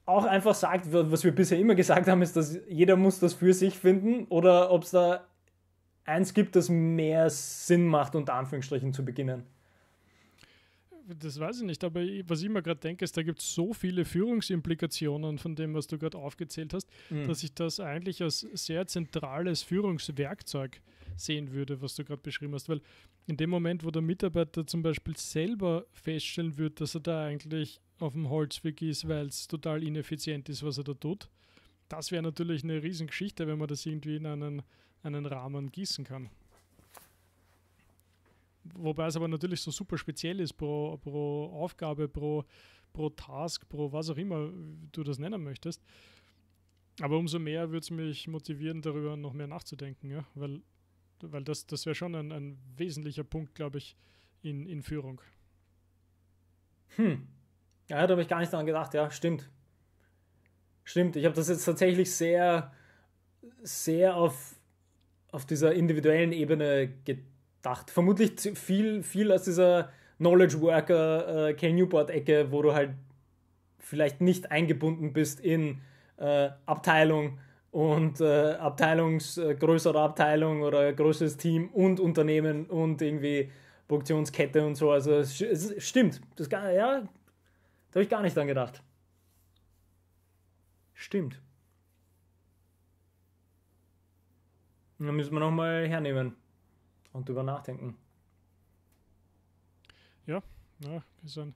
auch einfach sagt, was wir bisher immer gesagt haben, ist, dass jeder muss das für sich finden oder ob es da eins gibt, das mehr Sinn macht, unter Anführungsstrichen zu beginnen das weiß ich nicht, aber was ich mir gerade denke, ist, da gibt es so viele Führungsimplikationen von dem, was du gerade aufgezählt hast, mhm. dass ich das eigentlich als sehr zentrales Führungswerkzeug sehen würde, was du gerade beschrieben hast. Weil in dem Moment, wo der Mitarbeiter zum Beispiel selber feststellen wird, dass er da eigentlich auf dem Holzweg ist, weil es total ineffizient ist, was er da tut, das wäre natürlich eine Riesengeschichte, wenn man das irgendwie in einen, einen Rahmen gießen kann. Wobei es aber natürlich so super speziell ist pro, pro Aufgabe, pro, pro Task, pro was auch immer du das nennen möchtest. Aber umso mehr würde es mich motivieren, darüber noch mehr nachzudenken, ja? weil, weil das, das wäre schon ein, ein wesentlicher Punkt, glaube ich, in, in Führung. Hm. Ja, da habe ich gar nicht daran gedacht, ja, stimmt. Stimmt, ich habe das jetzt tatsächlich sehr, sehr auf, auf dieser individuellen Ebene gedacht dachte. Vermutlich viel, viel aus dieser Knowledge Worker äh, Cal Newport-Ecke, wo du halt vielleicht nicht eingebunden bist in äh, Abteilung und äh, Abteilungs, äh, größere Abteilung oder größeres Team und Unternehmen und irgendwie Produktionskette und so. Also es, es stimmt. Das gar, ja, da habe ich gar nicht dran gedacht. Stimmt. Dann müssen wir nochmal hernehmen und drüber nachdenken. Ja, ja ist, ein,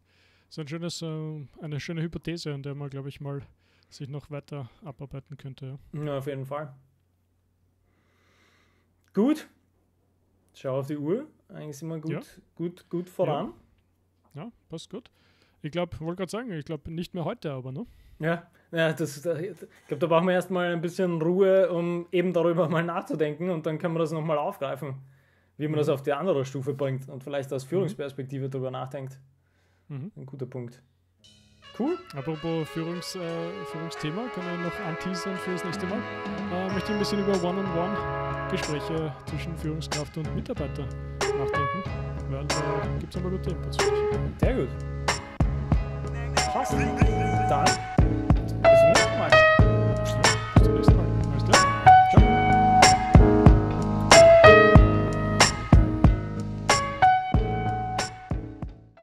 ist ein schönes, äh, eine schöne Hypothese, an der man, glaube ich, mal sich noch weiter abarbeiten könnte. Ja, ja auf jeden Fall. Gut. Schau auf die Uhr. Eigentlich sind wir gut, ja. gut, gut voran. Ja. ja passt gut. Ich glaube, wollte gerade sagen, ich glaube nicht mehr heute, aber ne? Ja, ja das, ich glaube, da brauchen wir erstmal ein bisschen Ruhe, um eben darüber mal nachzudenken und dann können wir das nochmal aufgreifen wie man das mhm. auf die andere Stufe bringt und vielleicht aus mhm. Führungsperspektive mhm. darüber nachdenkt. Mhm. Ein guter Punkt. Cool. Apropos Führungs, äh, Führungsthema, können wir noch anteasern für das nächste Mal. Mhm. Äh, möchte ich ein bisschen über One-on-One-Gespräche zwischen Führungskraft und Mitarbeiter nachdenken, weil da äh, also, gibt es ein paar gute Inputs. Sehr gut. Passt. Dann.